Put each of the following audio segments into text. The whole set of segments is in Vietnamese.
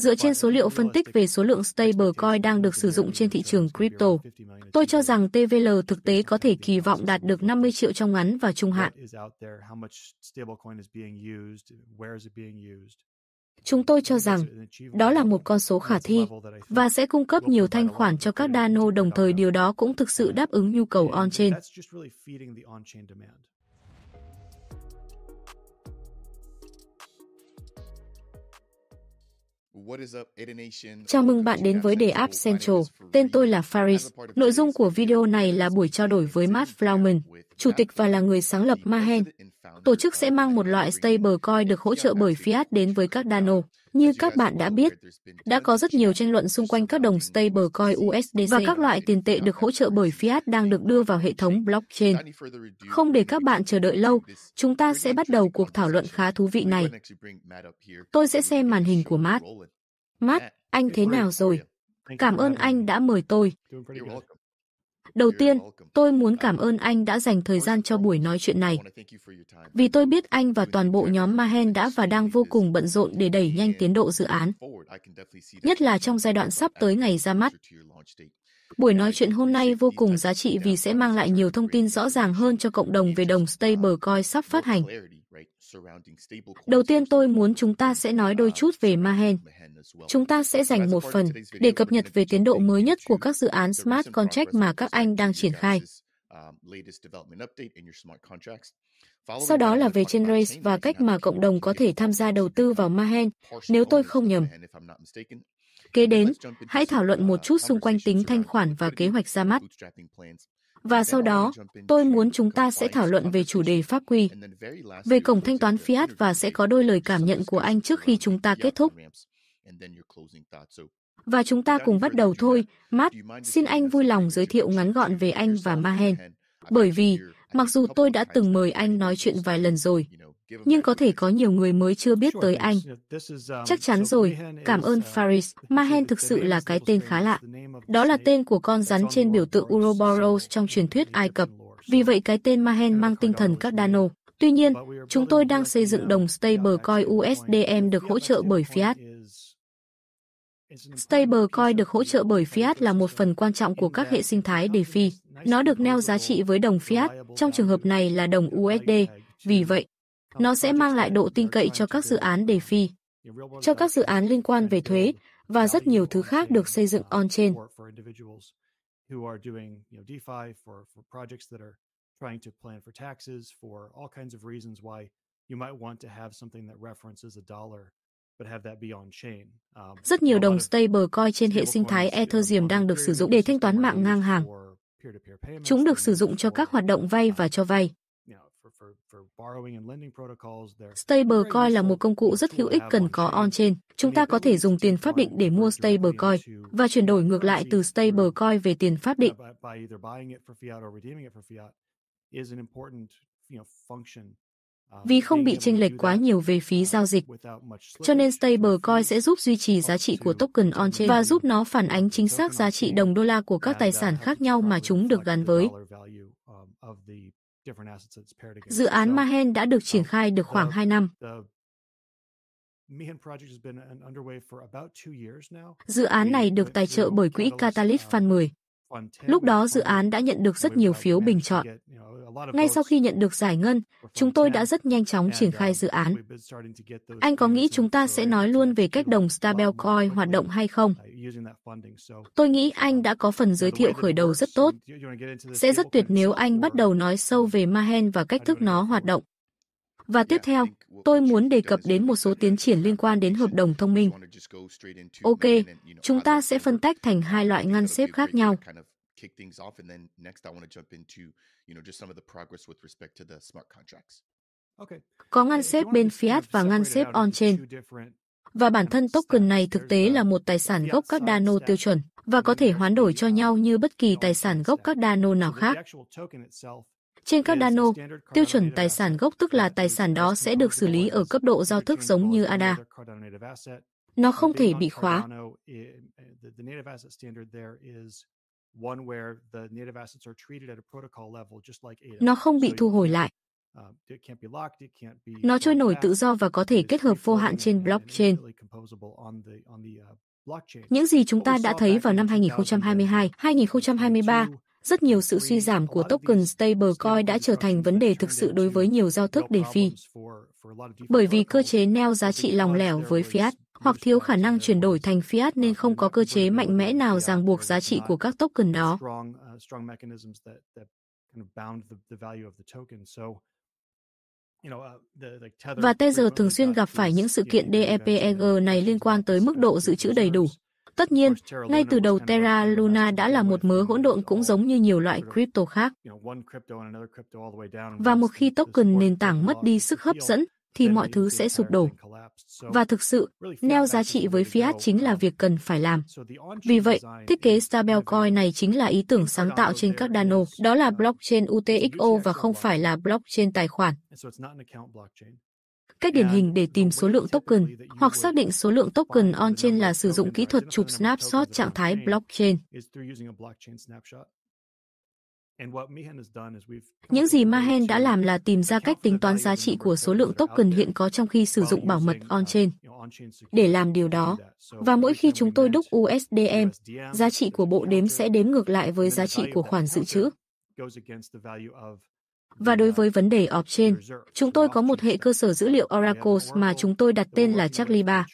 dựa trên số liệu phân tích về số lượng stablecoin đang được sử dụng trên thị trường crypto. Tôi cho rằng TVL thực tế có thể kỳ vọng đạt được 50 triệu trong ngắn và trung hạn. Chúng tôi cho rằng đó là một con số khả thi và sẽ cung cấp nhiều thanh khoản cho các DANO đồng thời điều đó cũng thực sự đáp ứng nhu cầu on-chain. Chào mừng bạn đến với đề app Central. Tên tôi là Faris. Nội dung của video này là buổi trao đổi với Matt Flauman, chủ tịch và là người sáng lập Mahen. Tổ chức sẽ mang một loại stablecoin được hỗ trợ bởi fiat đến với các Dano. Như các bạn đã biết, đã có rất nhiều tranh luận xung quanh các đồng stablecoin USDC và các loại tiền tệ được hỗ trợ bởi fiat đang được đưa vào hệ thống blockchain. Không để các bạn chờ đợi lâu, chúng ta sẽ bắt đầu cuộc thảo luận khá thú vị này. Tôi sẽ xem màn hình của Matt. Matt, anh thế nào rồi? Cảm ơn anh đã mời tôi. Đầu tiên, tôi muốn cảm um, ơn anh đã dành thời gian cho buổi nói chuyện này. Vì tôi biết anh và toàn bộ nhóm Mahen đã và đang vô cùng bận rộn để đẩy nhanh tiến độ dự án, nhất là trong giai đoạn sắp tới ngày ra mắt. Buổi nói chuyện hôm nay vô cùng giá trị vì sẽ mang lại nhiều thông tin rõ ràng hơn cho cộng đồng về đồng stablecoin sắp phát hành. Đầu tiên tôi muốn chúng ta sẽ nói đôi chút về Mahen. Chúng ta sẽ dành một phần để cập nhật về tiến độ mới nhất của các dự án Smart Contract mà các anh đang triển khai. Um, Sau đó là về trên Race và cách mà cộng đồng có thể tham gia đầu tư vào Mahen, nếu tôi không nhầm. Kế đến, hãy thảo luận một uh, chút xung quanh tính thanh khoản và kế hoạch ra mắt. Và sau đó, tôi muốn chúng ta sẽ thảo luận về chủ đề pháp quy, về cổng thanh toán fiat và sẽ có đôi lời cảm nhận của anh trước khi chúng ta kết thúc. Và chúng ta cùng bắt đầu thôi. Matt, xin anh vui lòng giới thiệu ngắn gọn về anh và Mahen. Bởi vì, mặc dù tôi đã từng mời anh nói chuyện vài lần rồi, nhưng có thể có nhiều người mới chưa biết tới anh. Chắc chắn rồi, cảm ơn Faris. Mahen thực sự là cái tên khá lạ. Đó là tên của con rắn trên biểu tượng Uroboros trong truyền thuyết Ai Cập. Vì vậy cái tên Mahen mang tinh thần các Dano. Tuy nhiên, chúng tôi đang xây dựng đồng stablecoin USDM được hỗ trợ bởi Fiat. Stablecoin được hỗ trợ bởi fiat là một phần quan trọng của các hệ sinh thái DeFi. Nó được neo giá trị với đồng fiat, trong trường hợp này là đồng USD. Vì vậy, nó sẽ mang lại độ tin cậy cho các dự án đề phi, cho các dự án liên quan về thuế và rất nhiều thứ khác được xây dựng on-chain. Rất nhiều đồng stablecoin trên hệ sinh thái Ethereum đang được sử dụng để thanh toán mạng ngang hàng. Chúng được sử dụng cho các hoạt động vay và cho vay. Stablecoin là một công cụ rất hữu ích cần có on-chain. Chúng ta có thể dùng tiền pháp định để mua stablecoin và chuyển đổi ngược lại từ stablecoin về tiền pháp định. Uh, Vì không bị chênh lệch quá nhiều về phí uh, giao dịch, cho nên stablecoin sẽ giúp duy trì giá trị của token on-chain và giúp nó phản ánh chính xác giá trị đồng đô la của các tài uh, sản khác nhau mà chúng được gắn với. Dự án Mahen đã được triển um, khai được khoảng 2 năm. Dự án này được tài trợ bởi quỹ Catalyst um, Fund 10. Lúc đó dự án đã nhận được rất nhiều phiếu bình chọn. Ngay sau khi nhận được giải ngân, chúng tôi đã rất nhanh chóng triển uh, khai dự án. Anh có nghĩ chúng ta sẽ nói luôn về cách đồng stablecoin hoạt động hay không? Tôi nghĩ anh đã có phần giới thiệu khởi đầu rất tốt. Sẽ rất tuyệt nếu anh bắt đầu nói sâu về Mahen và cách thức nó hoạt động. Và tiếp theo, tôi muốn đề cập đến một số tiến triển liên quan đến hợp đồng thông minh. Ok, chúng ta sẽ phân tách thành hai loại ngăn xếp khác nhau. Có ngăn xếp bên Fiat và ngăn xếp on-chain. Và bản thân token này thực tế là một tài sản gốc các Dano tiêu chuẩn và có thể hoán đổi cho nhau như bất kỳ tài sản gốc các Dano nào khác. Trên các Dano, tiêu chuẩn tài sản gốc tức là tài sản đó sẽ được xử lý ở cấp độ giao thức giống như ADA. Nó không thể bị khóa. Eh, nó không bị thu hồi lại. Uh, Nó trôi nổi tự do và có thể kết hợp vô hạn trên uh, blockchain. Những gì chúng ta đã thấy vào năm 2022, 2023, rất nhiều sự suy giảm của token stablecoin đã trở thành vấn đề thực sự đối với nhiều giao thức DeFi. Bởi vì cơ chế neo giá trị lòng lẻo với fiat hoặc thiếu khả năng chuyển đổi thành fiat nên không có cơ chế mạnh mẽ nào ràng buộc giá trị của các token đó. Và Tether thường xuyên gặp phải những sự kiện DEPEG này liên quan tới mức độ dự trữ đầy đủ. Tất nhiên, ngay từ đầu Terra Luna đã là một mớ hỗn độn cũng giống như nhiều loại crypto khác. Và một khi token nền tảng mất đi sức hấp dẫn, thì mọi thứ sẽ sụp đổ. Và thực sự, neo giá trị với fiat chính là việc cần phải làm. Vì vậy, thiết kế stablecoin này chính là ý tưởng sáng tạo trên các dano đó là blockchain UTXO và không phải là blockchain tài khoản. Cách điển hình để tìm số lượng token hoặc xác định số lượng token on-chain là sử dụng kỹ thuật chụp snapshot trạng thái blockchain. Những gì Mahen đã làm là tìm ra cách tính toán giá trị của số lượng token hiện có trong khi sử dụng bảo mật uh, on-chain. Để làm điều đó, và mỗi khi chúng tôi đúc USDM, giá trị của bộ đếm sẽ đếm ngược lại với giá trị của khoản dự trữ. Và đối với uh, vấn đề off-chain, chúng tôi có một hệ cơ sở dữ liệu Oracle mà chúng tôi đặt tên là Charlie 3.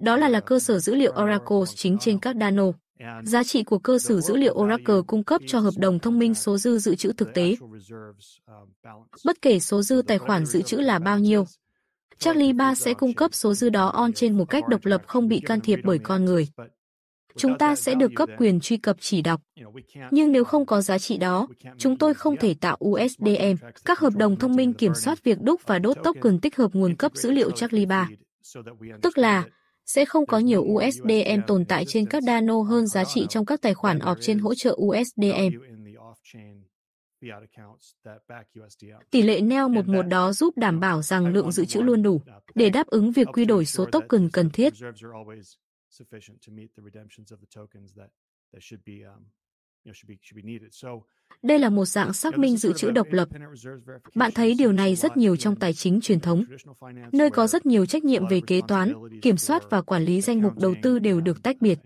Đó là là cơ sở dữ liệu Oracle chính trên các Dano. Giá trị của cơ sở dữ liệu Oracle cung cấp cho hợp đồng thông minh số dư dự trữ thực tế. Bất kể số dư tài khoản dự trữ là bao nhiêu, Charlie 3 sẽ cung cấp số dư đó on trên một cách độc lập không bị can thiệp bởi con người. Chúng ta sẽ được cấp quyền truy cập chỉ đọc. Nhưng nếu không có giá trị đó, chúng tôi không thể tạo USDM, các hợp đồng thông minh kiểm soát việc đúc và đốt tốc token tích hợp nguồn cấp dữ liệu Charlie 3. Tức là, sẽ không có nhiều USDM tồn tại trên các Dano hơn giá trị trong các tài khoản ọp trên hỗ trợ USDM. Tỷ lệ neo 11 đó giúp đảm bảo rằng lượng dự trữ luôn đủ uh, để đáp ứng việc quy đổi số token cần thiết. Đây là một dạng xác minh dự trữ độc lập. Bạn thấy điều này rất nhiều trong tài chính truyền thống, nơi có rất nhiều trách nhiệm về kế toán, kiểm soát và quản lý danh mục đầu tư đều được tách biệt.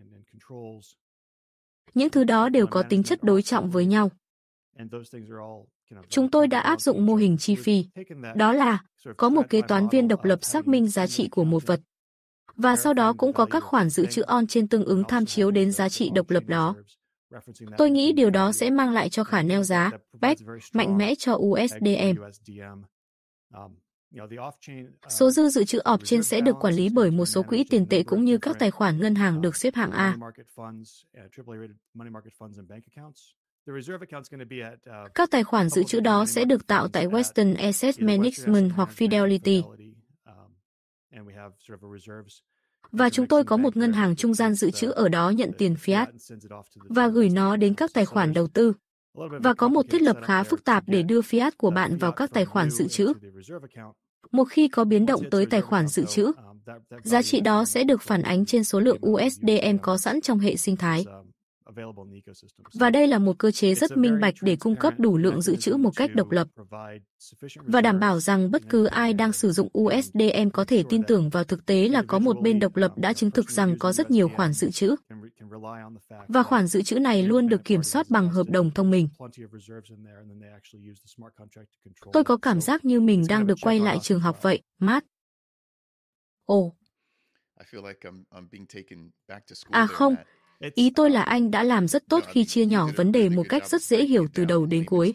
Những thứ đó đều có tính chất đối trọng với nhau. Chúng tôi đã áp dụng mô hình chi phí, đó là có một kế toán viên độc lập xác minh giá trị của một vật và sau đó cũng có các khoản dự trữ on trên tương ứng tham chiếu đến giá trị độc lập đó. Tôi nghĩ điều đó sẽ mang lại cho khả neo giá BEC mạnh mẽ cho USDM. Um, số um, dư dự trữ ọp trên sẽ được quản lý bởi một số quỹ tiền tệ cũng như các tài khoản ngân hàng um, được xếp hạng A. Uh, uh, các tài khoản dự trữ đó sẽ được tạo tại Western Asset Management hoặc Fidelity và chúng tôi có một ngân hàng trung gian dự trữ ở đó nhận tiền fiat và gửi nó đến các tài khoản đầu tư. Và có một thiết lập khá phức tạp để đưa fiat của bạn vào các tài khoản dự trữ. Một khi có biến động tới tài khoản dự trữ, giá trị đó sẽ được phản ánh trên số lượng USDM có sẵn trong hệ sinh thái. Và đây là một cơ chế rất minh bạch để cung cấp đủ lượng dự trữ một cách độc lập và đảm bảo rằng bất cứ ai đang sử dụng USDM có thể tin tưởng vào thực tế là có một bên độc lập đã chứng thực rằng có rất nhiều khoản dự trữ. Và khoản dự trữ này luôn được kiểm soát bằng hợp đồng thông minh. Tôi có cảm giác như mình đang được quay lại trường học uh, vậy, Matt. Ồ. À không, Ý tôi là anh đã làm rất tốt khi chia nhỏ vấn đề một cách rất dễ hiểu từ đầu đến cuối.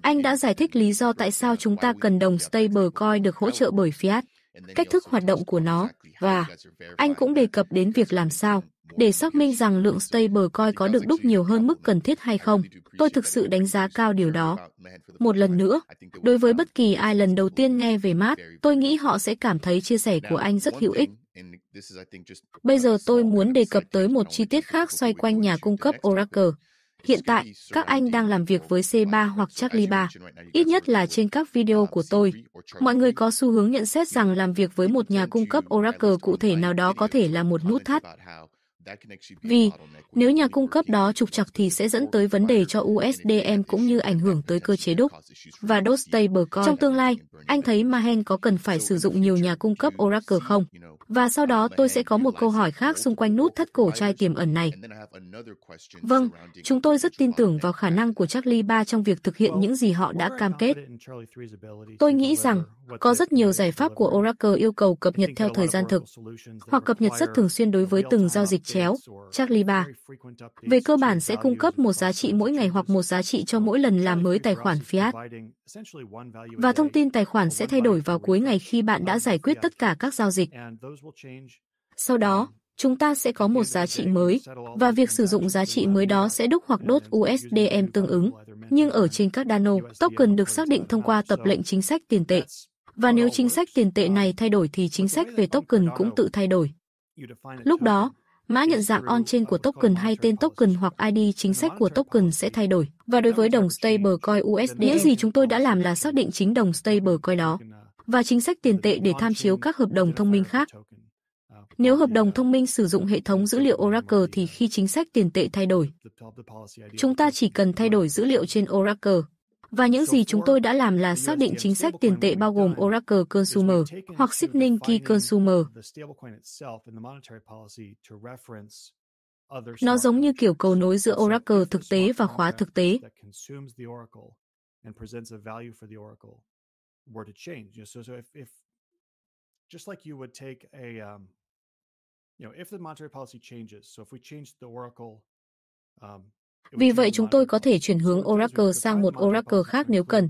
Anh đã giải thích lý do tại sao chúng ta cần đồng stablecoin được hỗ trợ bởi fiat, cách thức hoạt động của nó, và anh cũng đề cập đến việc làm sao để xác minh rằng lượng stablecoin có được đúc nhiều hơn mức cần thiết hay không. Tôi thực sự đánh giá cao điều đó. Một lần nữa, đối với bất kỳ ai lần đầu tiên nghe về Matt, tôi nghĩ họ sẽ cảm thấy chia sẻ của anh rất hữu ích. Bây giờ tôi muốn đề cập tới một chi tiết khác xoay quanh nhà cung cấp Oracle. Hiện tại, các anh đang làm việc với C3 hoặc Charlie 3, ít nhất là trên các video của tôi. Mọi người có xu hướng nhận xét rằng làm việc với một nhà cung cấp Oracle cụ thể nào đó có thể là một nút thắt. Vì nếu nhà cung cấp đó trục trặc thì sẽ dẫn tới vấn đề cho USDM cũng như ảnh hưởng tới cơ chế đúc và Doge stablecoin. Trong tương lai, anh thấy Mahen có cần phải sử dụng nhiều nhà cung cấp Oracle không? Và sau đó tôi sẽ có một câu hỏi khác xung quanh nút thắt cổ chai tiềm ẩn này. Vâng, chúng tôi rất tin tưởng vào khả năng của Charlie Ba trong việc thực hiện những gì họ đã cam kết. Tôi nghĩ rằng có rất nhiều giải pháp của Oracle yêu cầu cập nhật theo thời gian thực hoặc cập nhật rất thường xuyên đối với từng giao dịch trẻ chéo, Charlie 3. Về cơ bản sẽ cung cấp một giá trị mỗi ngày hoặc một giá trị cho mỗi lần làm mới tài khoản fiat. Và thông tin tài khoản sẽ thay đổi vào cuối ngày khi bạn đã giải quyết tất cả các giao dịch. Sau đó, um, chúng ta sẽ có một giá trị mới, và việc sử dụng giá trị mới đó sẽ đúc hoặc đốt USDM tương ứng. Nhưng ở trên các Cardano, token được xác định thông qua tập lệnh chính sách tiền tệ. Và nếu chính sách tiền tệ um, này thay đổi thì chính sách về token cũng tự thay đổi. Lúc đó, Mã nhận dạng on-chain của token hay tên token hoặc ID chính sách của token sẽ thay đổi. Và đối với đồng stablecoin USD, những gì chúng tôi đã làm là xác định chính đồng stablecoin đó và chính sách tiền tệ để tham chiếu các hợp đồng thông minh khác. Nếu hợp đồng thông minh sử dụng hệ thống dữ liệu Oracle thì khi chính sách tiền tệ thay đổi, chúng ta chỉ cần thay đổi dữ liệu trên Oracle và những gì chúng tôi đã làm là xác định chính sách tiền tệ bao gồm Oracle Consumer hoặc Signanki Consumer. Nó giống như kiểu cầu nối giữa Oracle thực tế và khóa thực tế. Um, you know, if the monetary policy changes, so if we change the Oracle um, vì vậy chúng tôi có thể chuyển hướng Oracle sang một Oracle khác nếu cần.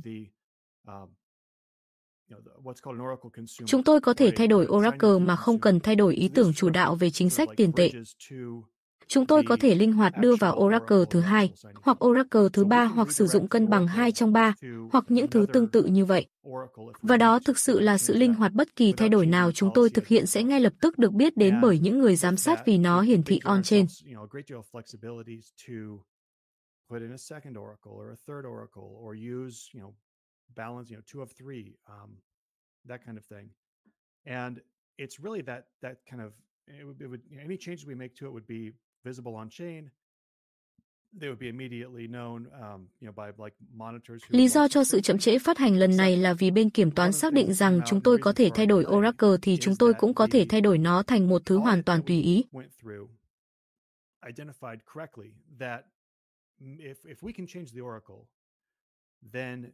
Chúng tôi có thể thay đổi Oracle mà không cần thay đổi ý tưởng chủ đạo về chính sách tiền tệ. Chúng tôi có thể linh hoạt đưa vào Oracle thứ hai, hoặc Oracle thứ ba hoặc sử dụng cân bằng 2 trong 3, hoặc những thứ tương tự như vậy. Và đó thực sự là sự linh hoạt bất kỳ thay đổi nào chúng tôi thực hiện sẽ ngay lập tức được biết đến bởi những người giám sát vì nó hiển thị on-chain. put in a second oracle or a third oracle or use you know balance you know two of three um, that kind of thing and it's really that that kind of it would, it would you know, any changes we make to it would be visible on chain they would be immediately known, um, you know, by like monitors who... Lý do cho sự chậm trễ phát hành lần này là vì bên kiểm toán xác định rằng chúng tôi có thể thay đổi Oracle thì chúng tôi cũng có thể thay đổi nó thành một thứ hoàn toàn tùy ý. if if we can change the oracle then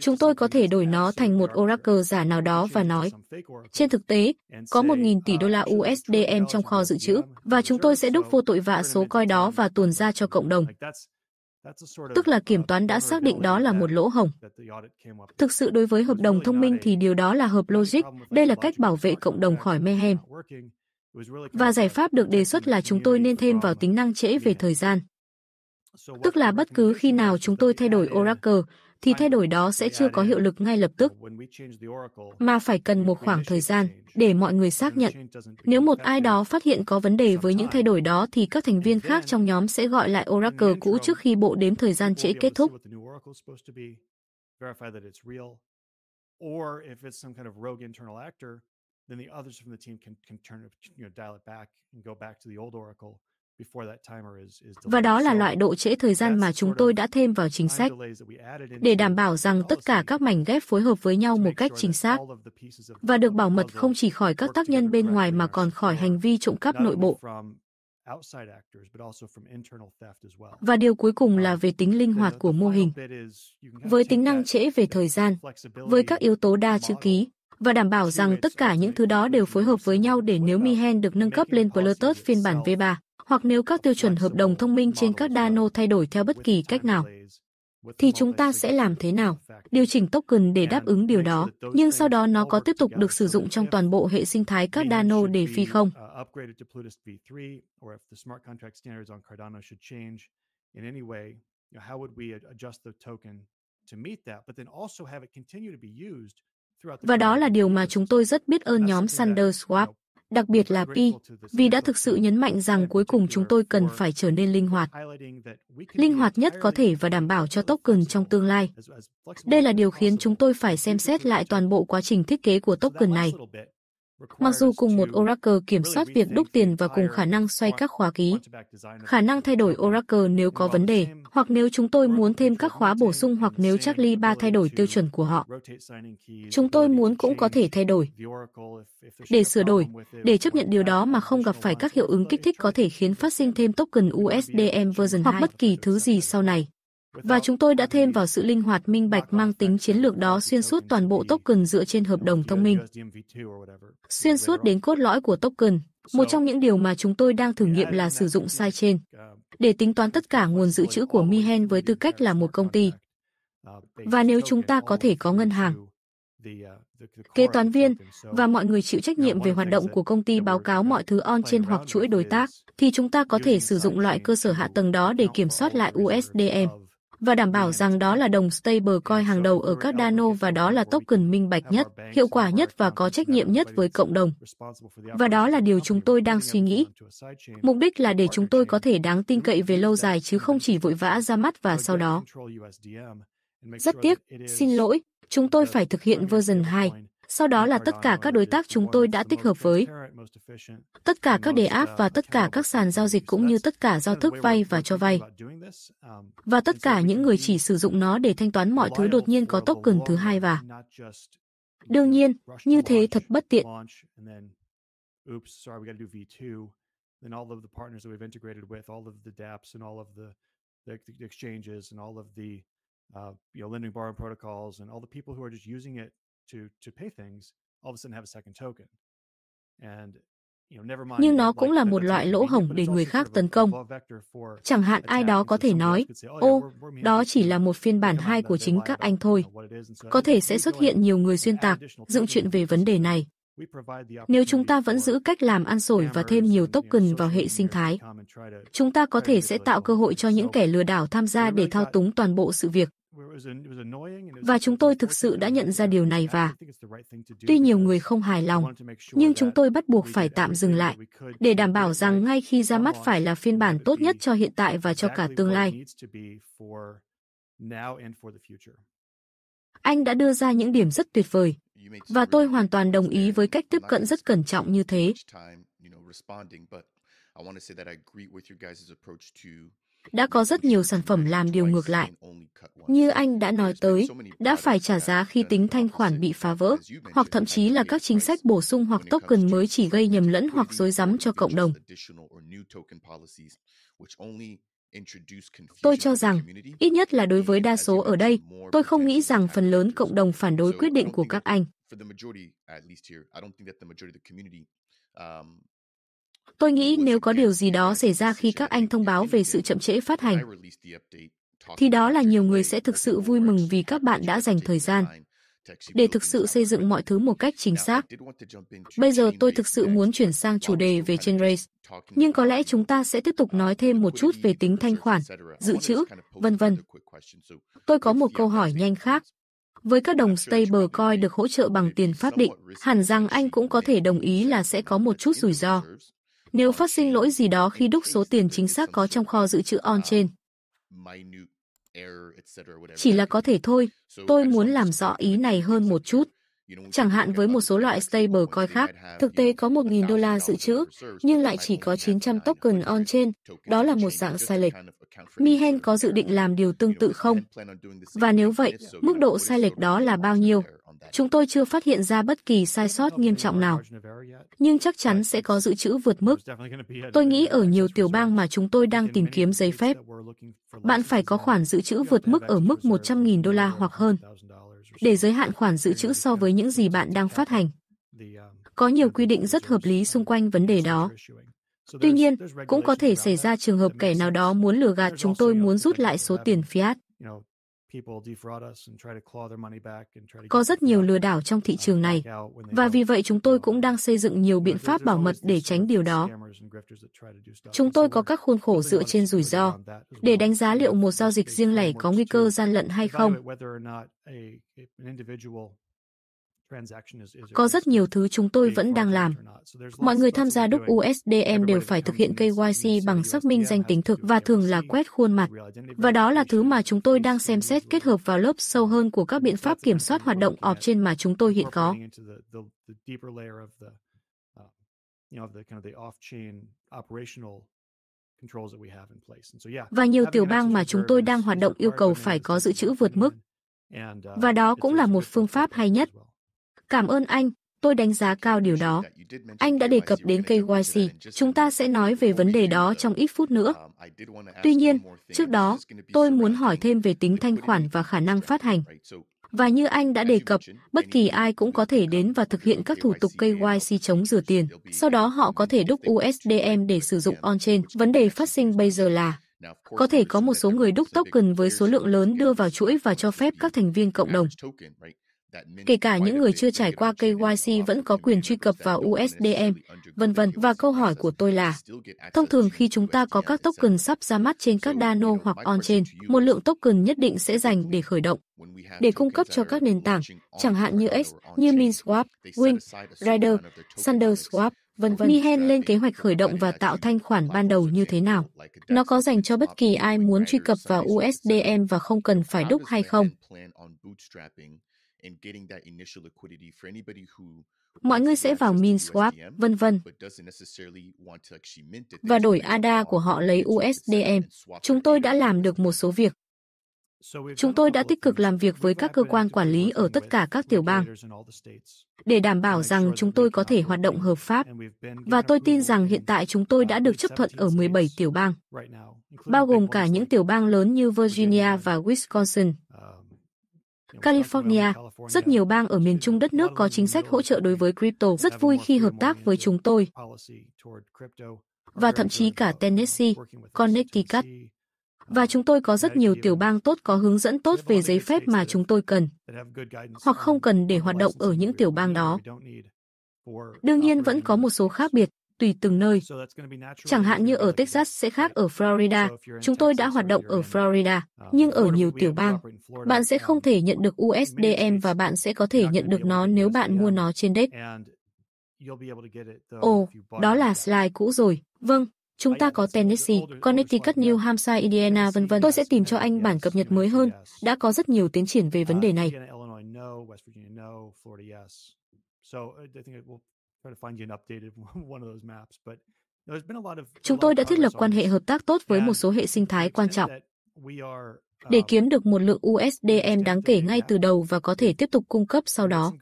Chúng tôi có thể đổi nó thành một Oracle giả nào đó và nói, trên thực tế, có một nghìn tỷ đô uh, la USDM e trong kho dự trữ, và chúng tôi sẽ đúc vô tội vạ số coi đó và tuồn ra cho cộng đồng. Tức là kiểm toán đã xác định đó là một lỗ hổng. Thực sự đối với hợp đồng thông minh thì điều đó là hợp logic, đây là cách bảo vệ cộng đồng khỏi Mehem. Và giải pháp được đề xuất là chúng tôi nên thêm vào tính năng trễ về thời gian. Tức là bất cứ khi nào chúng tôi thay đổi Oracle, thì thay đổi đó sẽ chưa có hiệu lực ngay lập tức, mà phải cần một khoảng thời gian để mọi người xác nhận. Nếu một ai đó phát hiện có vấn đề với những thay đổi đó thì các thành viên khác trong nhóm sẽ gọi lại Oracle cũ trước khi bộ đếm thời gian trễ kết thúc. Then the others from the team can, can turn, you know, dial it back and go back to the old Oracle và đó là loại độ trễ thời gian mà chúng tôi đã thêm vào chính sách để đảm bảo rằng tất cả các mảnh ghép phối hợp với nhau một cách chính xác và được bảo mật không chỉ khỏi các tác nhân bên ngoài mà còn khỏi hành vi trộm cắp nội bộ. Và điều cuối cùng là um, về tính linh hoạt của mô hình. Với tính năng trễ về thời gian, với các yếu tố đa chữ ký, và đảm bảo rằng tất cả những thứ đó đều phối hợp với nhau để nếu Mihen được nâng cấp lên Plutus phiên bản V3, hoặc nếu các tiêu chuẩn hợp đồng thông minh trên các Dano thay đổi theo bất kỳ cách nào thì chúng ta sẽ làm thế nào? Điều chỉnh token để đáp ứng điều đó, nhưng sau đó nó có tiếp tục được sử dụng trong toàn bộ hệ sinh thái các Dano để phi không? to meet that, but then also have it continue to be used và đó là điều mà chúng tôi rất biết ơn nhóm Sanderswap, đặc biệt là Pi, vì đã thực sự nhấn mạnh rằng cuối cùng chúng tôi cần phải trở nên linh hoạt. Linh hoạt nhất có thể và đảm bảo cho token trong tương lai. Đây là điều khiến chúng tôi phải xem xét lại toàn bộ quá trình thiết kế của token này. Mặc dù cùng một Oracle kiểm soát việc đúc tiền và cùng khả năng xoay các khóa ký, khả năng thay đổi Oracle nếu có vấn đề, hoặc nếu chúng tôi muốn thêm các khóa bổ sung hoặc nếu Charlie 3 thay đổi tiêu chuẩn của họ. Chúng tôi muốn cũng có thể thay đổi. Để sửa đổi, để chấp nhận điều đó mà không gặp phải các hiệu ứng kích thích có thể khiến phát sinh thêm token USDM version 2 hoặc bất kỳ thứ gì sau này và chúng tôi đã thêm vào sự linh hoạt minh bạch mang tính chiến lược đó xuyên suốt toàn bộ token dựa trên hợp đồng thông minh. Xuyên suốt đến cốt lõi của token, một trong những điều mà chúng tôi đang thử nghiệm là sử dụng sidechain để tính toán tất cả nguồn dự trữ của Mihen với tư cách là một công ty. Và nếu chúng ta có thể có ngân hàng, kế toán viên và mọi người chịu trách nhiệm về hoạt động của công ty báo cáo mọi thứ on trên hoặc chuỗi đối tác thì chúng ta có thể sử dụng loại cơ sở hạ tầng đó để kiểm soát lại USDM và đảm bảo rằng đó là đồng stablecoin hàng đầu ở các Cardano và đó là token minh bạch nhất, hiệu quả nhất và có trách nhiệm nhất với cộng đồng. Và đó là điều chúng tôi đang suy nghĩ. Mục đích là để chúng tôi có thể đáng tin cậy về lâu dài chứ không chỉ vội vã ra mắt và sau đó. Rất tiếc, xin lỗi, chúng tôi phải thực hiện version 2. Sau đó là tất cả các đối tác chúng tôi đã tích hợp với. Tất cả các đề áp và tất cả các sàn giao dịch cũng như tất cả giao thức vay và cho vay. Và tất cả những người chỉ sử dụng nó để thanh toán mọi thứ đột nhiên có tốc cần thứ hai và Đương nhiên, như thế thật bất tiện. Then all of the partners that we've integrated with, all of the DApps and all of the, the, the exchanges and all of the uh, you know lending borrowing protocols and all the people who are just using it to to pay things all of a sudden have a second token and nhưng nó cũng là một loại lỗ hổng để người khác tấn công. Chẳng hạn ai đó có thể nói, oh, ô, đó chỉ là một phiên bản 2 của chính các anh thôi. Có thể sẽ xuất hiện nhiều người xuyên tạc, dựng chuyện về vấn đề này. Nếu chúng ta vẫn giữ cách làm ăn sổi và thêm nhiều token vào hệ sinh thái, chúng ta có thể sẽ tạo cơ hội cho những kẻ lừa đảo tham gia để thao túng toàn bộ sự việc. Và chúng tôi thực sự đã nhận ra điều này và tuy nhiều người không hài lòng, nhưng chúng tôi bắt buộc phải tạm dừng lại để đảm bảo rằng ngay khi ra mắt phải là phiên bản tốt nhất cho hiện tại và cho cả tương lai. Anh đã đưa ra những điểm rất tuyệt vời. Và tôi hoàn toàn đồng ý với cách tiếp cận rất cẩn trọng như thế. Đã có rất nhiều sản phẩm làm điều ngược lại. Như anh đã nói tới, đã phải trả giá khi tính thanh khoản bị phá vỡ, hoặc thậm chí là các chính sách bổ sung hoặc token mới chỉ gây nhầm lẫn hoặc rối rắm cho cộng đồng. Tôi cho rằng, ít nhất là đối với đa số ở đây, tôi không nghĩ rằng phần lớn cộng đồng phản đối quyết định của các anh. Um, tôi nghĩ nếu có điều gì đó xảy ra khi các anh thông báo về sự chậm trễ phát hành, thì đó là nhiều người sẽ thực sự vui mừng vì các bạn đã dành thời gian để thực sự xây dựng mọi thứ một cách chính xác. Bây giờ tôi thực sự muốn chuyển sang chủ đề về chain race, nhưng có lẽ chúng ta sẽ tiếp tục nói thêm một chút về tính thanh khoản, dự trữ, vân vân. Tôi có một câu hỏi nhanh khác. Với các đồng stablecoin được hỗ trợ bằng tiền pháp định, hẳn rằng anh cũng có thể đồng ý là sẽ có một chút rủi ro. Nếu phát sinh lỗi gì đó khi đúc số tiền chính xác có trong kho dự trữ on-chain. Chỉ là có thể thôi, tôi muốn làm rõ ý này hơn một chút. Chẳng hạn với một số loại stablecoin khác, thực tế có 1.000 đô la dự trữ, nhưng lại chỉ có 900 token on trên. đó là một dạng sai lệch. Mihen có dự uh, định làm điều tương tự không? Và nếu vậy, mức độ sai lệch đó là bao nhiêu? Chúng tôi chưa phát hiện ra bất kỳ sai sót nghiêm trọng nào, nhưng chắc chắn sẽ có dự trữ vượt mức. Tôi nghĩ ở nhiều tiểu bang mà chúng tôi đang tìm kiếm giấy phép, bạn phải có khoản dự trữ vượt mức ở mức 100.000 đô la hoặc hơn để giới hạn khoản dự trữ so với những gì bạn đang phát hành. Có nhiều quy định rất hợp lý xung quanh vấn đề đó. Tuy nhiên, cũng có thể xảy ra trường hợp kẻ nào đó muốn lừa gạt chúng tôi muốn rút lại số tiền fiat. Có rất nhiều lừa đảo trong thị uh, trường này, và vì vậy chúng tôi cũng đang xây dựng nhiều biện pháp bảo mật để tránh điều đó. Chúng tôi có các khuôn khổ dựa trên rủi ro, để đánh giá liệu một giao dịch riêng lẻ có nguy cơ gian lận hay không. Có rất nhiều thứ chúng tôi vẫn đang làm. Mọi người tham gia đúc USDM đều phải thực hiện KYC bằng xác minh danh tính thực và thường là quét khuôn mặt. Và đó là thứ mà chúng tôi đang xem xét kết hợp vào lớp sâu hơn của các biện pháp kiểm soát hoạt động ọp trên mà chúng tôi hiện có. Và nhiều tiểu bang mà chúng tôi đang hoạt động yêu cầu phải có dự trữ vượt mức. Uh, và đó cũng là một phương pháp hay nhất. Cảm ơn anh, tôi đánh giá cao điều đó. Anh đã đề cập đến KYC, chúng ta sẽ nói về vấn đề đó trong ít phút nữa. Tuy nhiên, trước đó, tôi muốn hỏi thêm về tính thanh khoản và khả năng phát hành. Và như anh đã đề cập, bất kỳ ai cũng có thể đến và thực hiện các thủ tục KYC chống rửa tiền. Sau đó họ có thể đúc USDM để sử dụng on-chain. Vấn đề phát sinh bây giờ là có thể có một số người đúc token với số lượng lớn đưa vào chuỗi và cho phép các thành viên cộng đồng. Kể cả những người chưa trải qua KYC vẫn có quyền truy cập vào USDM, vân vân. Và câu hỏi của tôi là, thông thường khi chúng ta có các token sắp ra mắt trên các Dano hoặc on-chain, một lượng token nhất định sẽ dành để khởi động, để cung cấp cho các nền tảng, chẳng hạn như X, như MinSwap, Wing, Rider, SunderSwap, vân vân. Mihen lên kế hoạch khởi động và tạo thanh khoản ban đầu như thế nào? Nó có dành cho bất kỳ ai muốn truy cập vào USDM và không cần phải đúc hay không? Mọi người sẽ vào MinSwap, vân vân, và đổi ADA của họ lấy USDM. Chúng tôi đã làm được một số việc. Chúng tôi đã tích cực làm việc với các cơ quan quản lý ở tất cả các tiểu bang để đảm bảo rằng chúng tôi có thể hoạt động hợp pháp. Và tôi tin rằng hiện tại chúng tôi đã được chấp thuận ở 17 tiểu bang, bao gồm cả những tiểu bang lớn như Virginia và Wisconsin. Uh, California, rất nhiều bang ở miền trung đất nước có chính sách hỗ trợ đối với crypto rất vui khi hợp tác với chúng tôi. Và thậm chí cả Tennessee, Connecticut. Và chúng tôi có rất nhiều tiểu bang tốt có hướng dẫn tốt về giấy phép mà chúng tôi cần, hoặc không cần để hoạt động ở những tiểu bang đó. Đương nhiên vẫn có một số khác biệt, tùy từng nơi. Chẳng hạn như ở Texas sẽ khác ở Florida. Chúng tôi đã hoạt động ở uh, Florida, nhưng ở nhiều tiểu bang. Bạn sẽ um, không thể nhận được USDM và bạn sẽ có thể nhận được nó nếu bạn mua nó trên DEX. Ồ, đó là slide cũ rồi. Vâng, chúng ta có Tennessee, Connecticut, New Hampshire, Indiana, vân vân. Tôi sẽ tìm cho anh bản cập nhật mới hơn. Đã có rất nhiều tiến triển về vấn đề này. Chúng tôi đã thiết lập quan hệ hợp tác tốt với một số hệ sinh thái quan trọng để um, kiếm được một lượng USDM đáng kể ngay từ đầu và có thể tiếp tục cung cấp sau đó.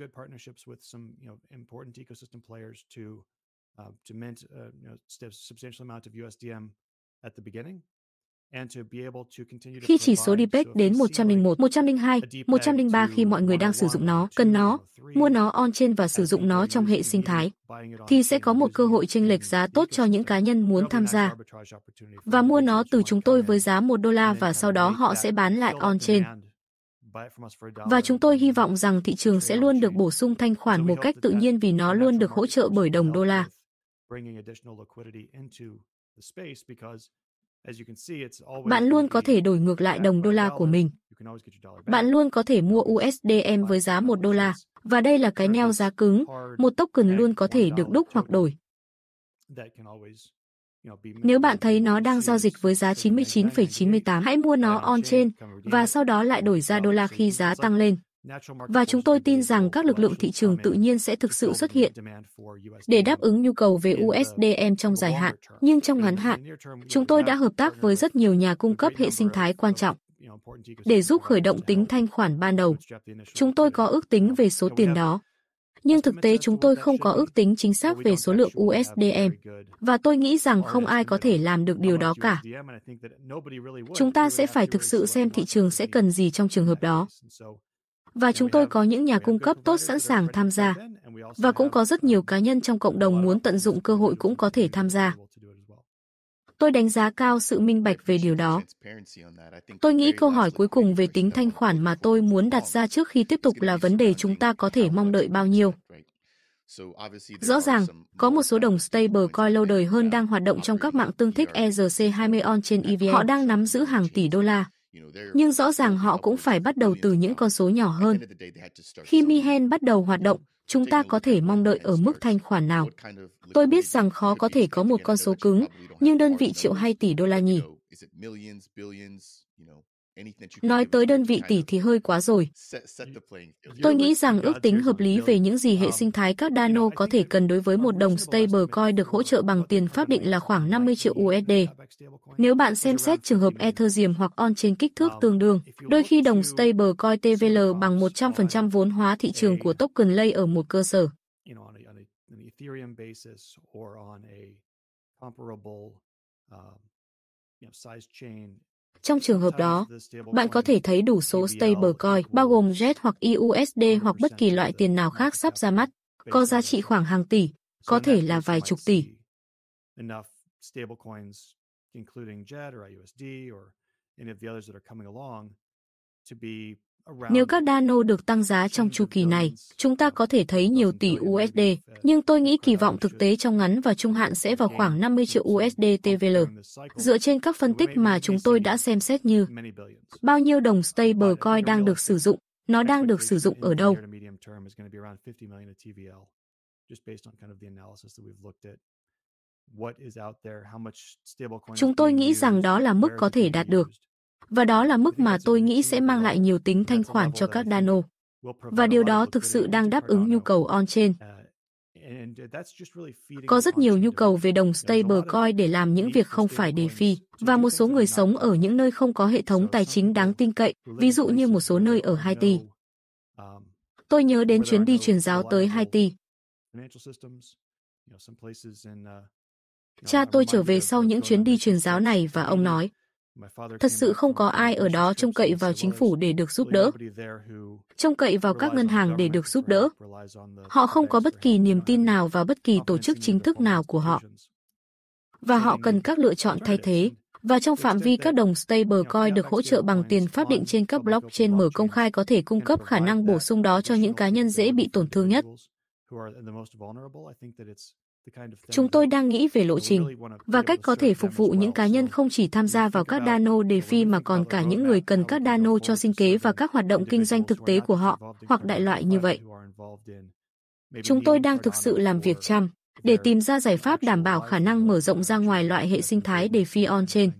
Khi chỉ số DPEC đến 101, 102, 103 khi mọi người đang sử dụng nó, cần nó, mua nó on-chain và sử dụng nó trong hệ sinh thái, thì sẽ có một cơ hội chênh lệch giá tốt cho những cá nhân muốn tham gia và mua nó từ chúng tôi với giá 1 đô la và sau đó họ sẽ bán lại on-chain. Và chúng tôi hy vọng rằng thị trường sẽ luôn được bổ sung thanh khoản một cách tự nhiên vì nó luôn được hỗ trợ bởi đồng đô la. Bạn luôn có thể đổi ngược lại đồng đô la uh, của mình. Bạn luôn có thể mua USDM với giá 1 đô la, và đây là cái neo giá cứng, một cần luôn có thể được đúc hoặc đổi. Nếu bạn thấy nó đang giao dịch với giá 99,98, hãy mua nó on-chain và sau đó lại đổi ra đô la khi giá tăng lên. Và chúng tôi tin rằng các lực lượng thị trường tự nhiên sẽ thực sự xuất hiện để đáp ứng nhu cầu về USDM trong dài hạn, nhưng trong ngắn hạn, chúng tôi đã hợp tác với rất nhiều nhà cung cấp hệ sinh thái quan trọng để giúp khởi động tính thanh khoản ban đầu. Chúng tôi có ước tính về số tiền đó nhưng thực tế chúng tôi không có ước tính chính xác về số lượng USDM. Và tôi nghĩ rằng không ai có thể làm được điều đó cả. Chúng ta sẽ phải thực sự xem thị trường sẽ cần gì trong trường hợp đó và chúng tôi có những nhà cung cấp tốt sẵn sàng tham gia. Và cũng có rất nhiều cá nhân trong cộng đồng muốn tận dụng cơ hội cũng có thể tham gia. Tôi đánh giá cao sự minh bạch về điều đó. Tôi nghĩ câu hỏi cuối cùng về tính thanh khoản mà tôi muốn đặt ra trước khi tiếp tục là vấn đề chúng ta có thể mong đợi bao nhiêu. Rõ ràng, có một số đồng stablecoin lâu đời hơn đang hoạt động trong các mạng tương thích ERC20 on trên EVM. Họ đang nắm giữ hàng tỷ đô la. Nhưng rõ ràng họ cũng phải bắt đầu từ những con số nhỏ hơn. Khi Mihen bắt đầu hoạt động, chúng ta có thể mong đợi ở mức thanh khoản nào? Tôi biết rằng khó có thể có một con số cứng, nhưng đơn vị triệu hay tỷ đô la nhỉ? Nói tới đơn vị tỷ thì hơi quá rồi. Tôi nghĩ rằng ước tính hợp lý về những gì hệ um, sinh thái các Dano có thể cần đối với một đồng stablecoin được hỗ trợ bằng tiền pháp định là khoảng 50 triệu USD. Nếu bạn xem xét trường hợp Ethereum hoặc on trên kích thước um, tương đương, đôi khi đồng stablecoin TVL bằng 100% vốn hóa thị trường của token lay ở một cơ sở. Trong trường hợp đó, bạn có thể thấy đủ số stablecoin bao gồm JET hoặc USD hoặc bất kỳ loại tiền nào khác sắp ra mắt, có giá trị khoảng hàng tỷ, có thể là vài chục tỷ. including JET or USD or any of the others that are coming along to be nếu các Dano được tăng giá trong chu kỳ này, chúng ta có thể thấy nhiều tỷ USD, nhưng tôi nghĩ kỳ vọng thực tế trong ngắn và trung hạn sẽ vào khoảng 50 triệu USD TVL. Dựa trên các phân tích mà chúng tôi đã xem xét như bao nhiêu đồng stablecoin đang được sử dụng, nó đang được sử dụng ở đâu. Chúng tôi nghĩ rằng đó là mức có thể đạt được. Và đó là mức mà tôi nghĩ sẽ mang lại nhiều tính thanh khoản cho các Dano Và điều đó thực sự đang đáp ứng nhu cầu on-chain. Có rất nhiều nhu cầu về đồng stablecoin để làm những việc không phải đề phi và một số người sống ở những nơi không có hệ thống tài chính đáng tin cậy, ví dụ như một số nơi ở Haiti. Tôi nhớ đến chuyến đi truyền giáo tới Haiti. Cha tôi trở về sau những chuyến đi truyền giáo này và ông nói, Thật sự không có ai ở đó trông cậy vào chính phủ để được giúp đỡ, trông cậy vào các ngân hàng để được giúp đỡ. Họ không có bất kỳ niềm tin nào vào bất kỳ tổ chức chính thức nào của họ. Và họ cần các lựa chọn thay thế, và trong phạm vi các đồng stablecoin được hỗ trợ bằng tiền pháp định trên các blockchain mở công khai có thể cung cấp khả năng bổ sung đó cho những cá nhân dễ bị tổn thương nhất. Chúng tôi đang nghĩ về lộ trình và cách có thể phục vụ những cá nhân không chỉ tham gia vào các Dano đề phi mà còn cả những người cần các Dano cho sinh kế và các hoạt động kinh doanh thực tế của họ, hoặc đại loại như vậy. Chúng tôi đang thực sự làm việc chăm để tìm ra giải pháp đảm bảo khả năng mở rộng ra ngoài loại hệ sinh thái đề phi on trên.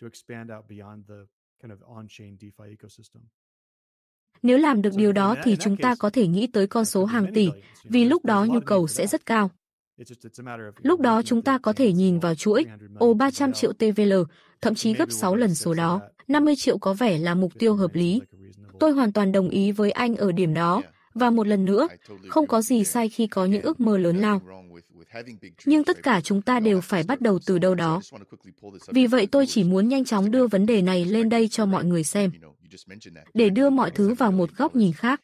to expand out beyond the kind of on-chain DeFi ecosystem. Nếu làm được điều đó thì chúng ta có thể nghĩ tới con số hàng tỷ, vì lúc đó nhu cầu sẽ rất cao. Lúc đó chúng ta có thể nhìn vào chuỗi ô 300 triệu TVL, thậm chí gấp 6 lần số đó. 50 triệu có vẻ là mục tiêu hợp lý. Tôi hoàn toàn đồng ý với anh ở điểm đó. Và một lần nữa, không có gì sai khi có những ước mơ lớn lao. Nhưng tất cả chúng ta đều phải bắt đầu từ đâu đó. Vì vậy tôi chỉ muốn nhanh chóng đưa vấn đề này lên đây cho mọi người xem để đưa mọi thứ vào một góc nhìn khác.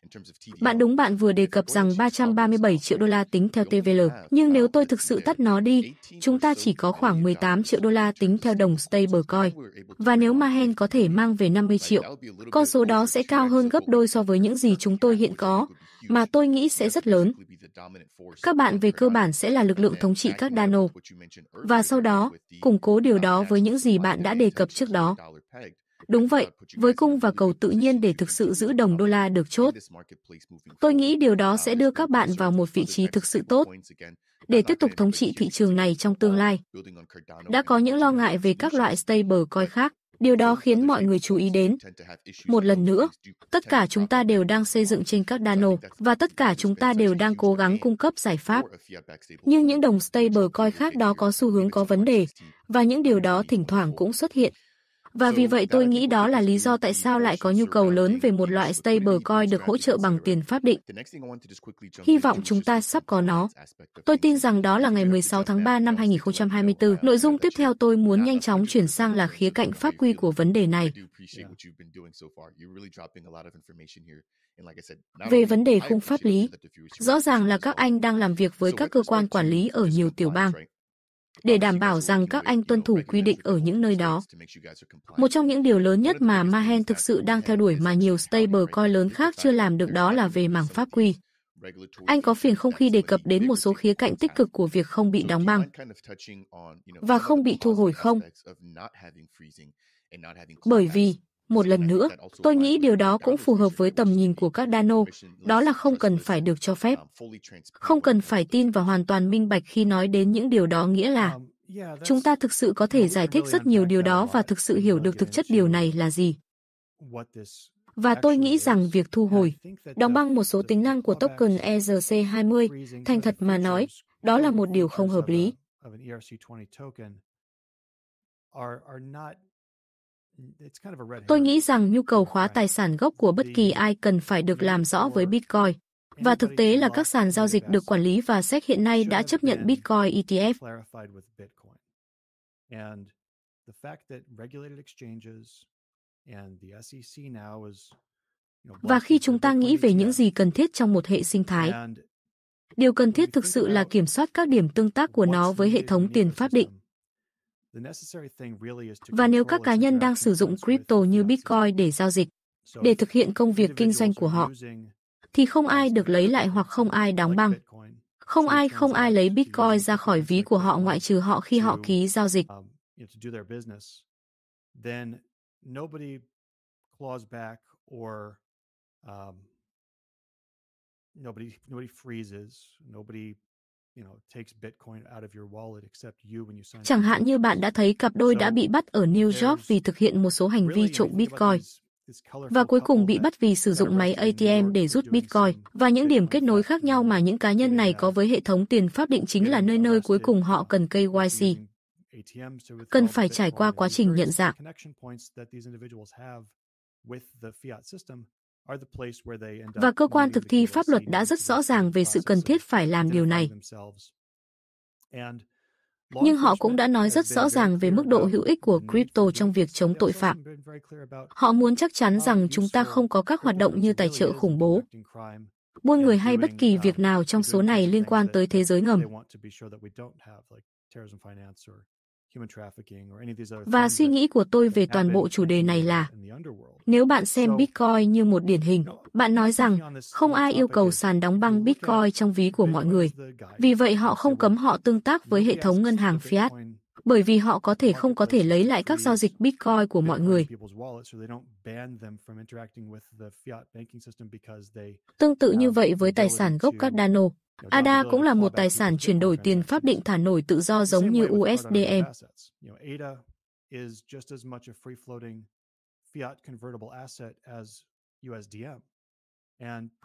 Bạn đúng bạn vừa đề cập rằng 337 triệu đô la tính theo TVL, nhưng nếu tôi thực sự tắt nó đi, chúng ta chỉ có khoảng 18 triệu đô la tính theo đồng stablecoin. Và nếu Mahen có thể mang về 50 triệu, con số đó sẽ cao hơn gấp đôi so với những gì chúng tôi hiện có, mà tôi nghĩ sẽ rất lớn. Các bạn về cơ bản sẽ là lực lượng thống trị các Cardano. Và sau đó, củng cố điều đó với những gì bạn đã đề cập trước đó. Đúng vậy, với cung và cầu tự nhiên để thực sự giữ đồng đô la được chốt. Tôi nghĩ điều đó sẽ đưa các bạn vào một vị trí thực sự tốt để tiếp tục thống trị thị trường này trong tương lai. Đã có những lo ngại về các loại stable coin khác, điều đó khiến mọi người chú ý đến. Một lần nữa, tất cả chúng ta đều đang xây dựng trên các Cardano và tất cả chúng ta đều đang cố gắng cung cấp giải pháp. Nhưng những đồng stable coin khác đó có xu hướng có vấn đề và những điều đó thỉnh thoảng cũng xuất hiện. Và vì vậy tôi nghĩ đó là lý do tại sao lại có nhu cầu lớn về một loại stablecoin được hỗ trợ bằng tiền pháp định. Hy vọng chúng ta sắp có nó. Tôi tin rằng đó là ngày 16 tháng 3 năm 2024. Nội dung tiếp theo tôi muốn nhanh chóng chuyển sang là khía cạnh pháp quy của vấn đề này. Về vấn đề khung pháp lý, rõ ràng là các anh đang làm việc với các cơ quan quản lý ở nhiều tiểu bang để đảm bảo rằng các anh tuân thủ quy định ở những nơi đó. Một trong những điều lớn nhất mà Mahen thực sự đang theo đuổi mà nhiều coi lớn khác chưa làm được đó là về mảng pháp quy. Anh có phiền không khi đề cập đến một số khía cạnh tích cực của việc không bị đóng băng và không bị thu hồi không? Bởi vì một lần nữa, tôi nghĩ điều đó cũng phù hợp với tầm nhìn của các Dano, đó là không cần phải được cho phép. Không cần phải tin và hoàn toàn minh bạch khi nói đến những điều đó nghĩa là chúng ta thực sự có thể giải thích rất nhiều điều đó và thực sự hiểu được thực chất điều này là gì. Và tôi nghĩ rằng việc thu hồi, đóng băng một số tính năng của token ERC20, thành thật mà nói, đó là một điều không hợp lý. Tôi nghĩ rằng nhu cầu khóa tài sản gốc của bất kỳ ai cần phải được làm rõ với Bitcoin. Và thực tế là các sàn giao dịch được quản lý và xét hiện nay đã chấp nhận Bitcoin ETF. E và khi chúng ta nghĩ về những gì cần thiết trong một hệ sinh thái, điều cần thiết thực sự là kiểm soát các điểm tương tác của nó với hệ thống tiền pháp định. Và nếu các cá nhân đang sử dụng crypto như Bitcoin để giao dịch, để thực hiện công việc kinh doanh của họ, thì không ai được lấy lại hoặc không ai đóng băng. Không ai không ai lấy Bitcoin ra khỏi ví của họ ngoại trừ họ khi họ ký giao dịch. Um, um, nobody, nobody freezes, nobody Chẳng hạn như bạn đã thấy cặp đôi đã bị bắt ở New York vì thực hiện một số hành vi trộm Bitcoin và cuối cùng bị bắt vì sử dụng máy ATM để rút Bitcoin và những điểm kết nối khác nhau mà những cá nhân này uh, có với hệ thống tiền pháp định chính là nơi nơi cuối cùng họ cần KYC. Cần phải trải qua quá trình nhận dạng. Và cơ quan thực thi pháp luật đã rất rõ ràng về sự cần thiết phải làm điều này. Nhưng họ cũng đã nói rất rõ ràng về mức độ hữu ích của crypto trong việc chống tội phạm. Họ muốn chắc chắn rằng chúng ta không có các hoạt động như tài trợ khủng bố, buôn người hay bất kỳ uh, việc nào trong số này liên quan tới thế giới ngầm. Và suy nghĩ của tôi về toàn bộ chủ đề này là nếu bạn xem Bitcoin như một điển hình, bạn nói rằng không ai yêu cầu sàn đóng băng Bitcoin trong ví của mọi người. Vì vậy họ không cấm họ tương tác với hệ thống ngân hàng fiat bởi vì họ có thể không có thể lấy lại các giao dịch Bitcoin của mọi người. Tương tự như vậy với tài sản gốc Cardano, ADA cũng là một tài sản chuyển đổi tiền pháp định thả nổi tự do giống như USDM.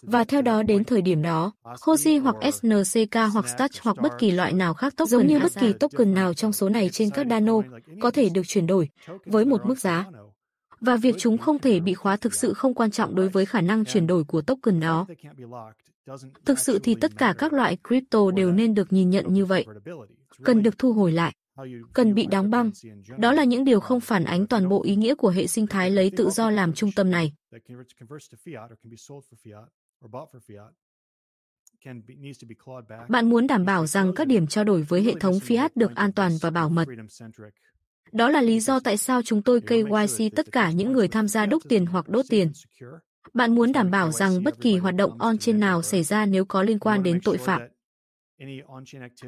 Và theo đó đến thời điểm đó, Hoji hoặc SNCK hoặc Stash hoặc bất kỳ loại nào khác token giống như bất kỳ token nào trong số này trên các Dano có thể được chuyển đổi với một mức giá. Và việc chúng không thể bị khóa thực sự không quan trọng đối với khả năng chuyển đổi của token đó. Thực sự thì tất cả các loại crypto đều nên được nhìn nhận như vậy, cần được thu hồi lại cần bị đóng băng. Đó là những điều không phản ánh toàn bộ ý nghĩa của hệ sinh thái lấy tự do làm trung tâm này. Bạn muốn đảm bảo rằng các điểm trao đổi với hệ thống fiat được an toàn và bảo mật. Đó là lý do tại sao chúng tôi KYC tất cả những người tham gia đúc tiền hoặc đốt tiền. Bạn muốn đảm bảo rằng bất kỳ hoạt động on-chain nào xảy ra nếu có liên quan đến tội phạm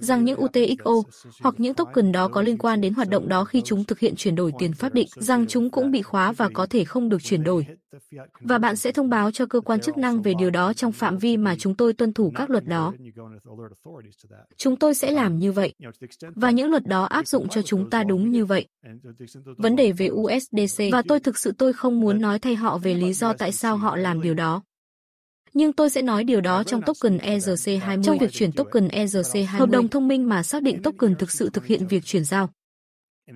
rằng những UTXO hoặc những token đó có liên quan đến hoạt động đó khi chúng thực hiện chuyển đổi tiền pháp định, rằng chúng cũng bị khóa và có thể không được chuyển đổi. Và bạn sẽ thông báo cho cơ quan chức năng về điều đó trong phạm vi mà chúng tôi tuân thủ các luật đó. Chúng tôi sẽ um, làm như vậy. Và những luật đó áp dụng cho chúng ta đúng như vậy. Vấn đề về USDC và tôi thực sự tôi không muốn nói thay họ về lý do tại sao họ làm điều đó nhưng tôi sẽ nói điều đó trong token ERC20. Trong việc chuyển token ERC20, e hợp đồng thông minh mà xác định token thực sự thực hiện việc chuyển giao. E,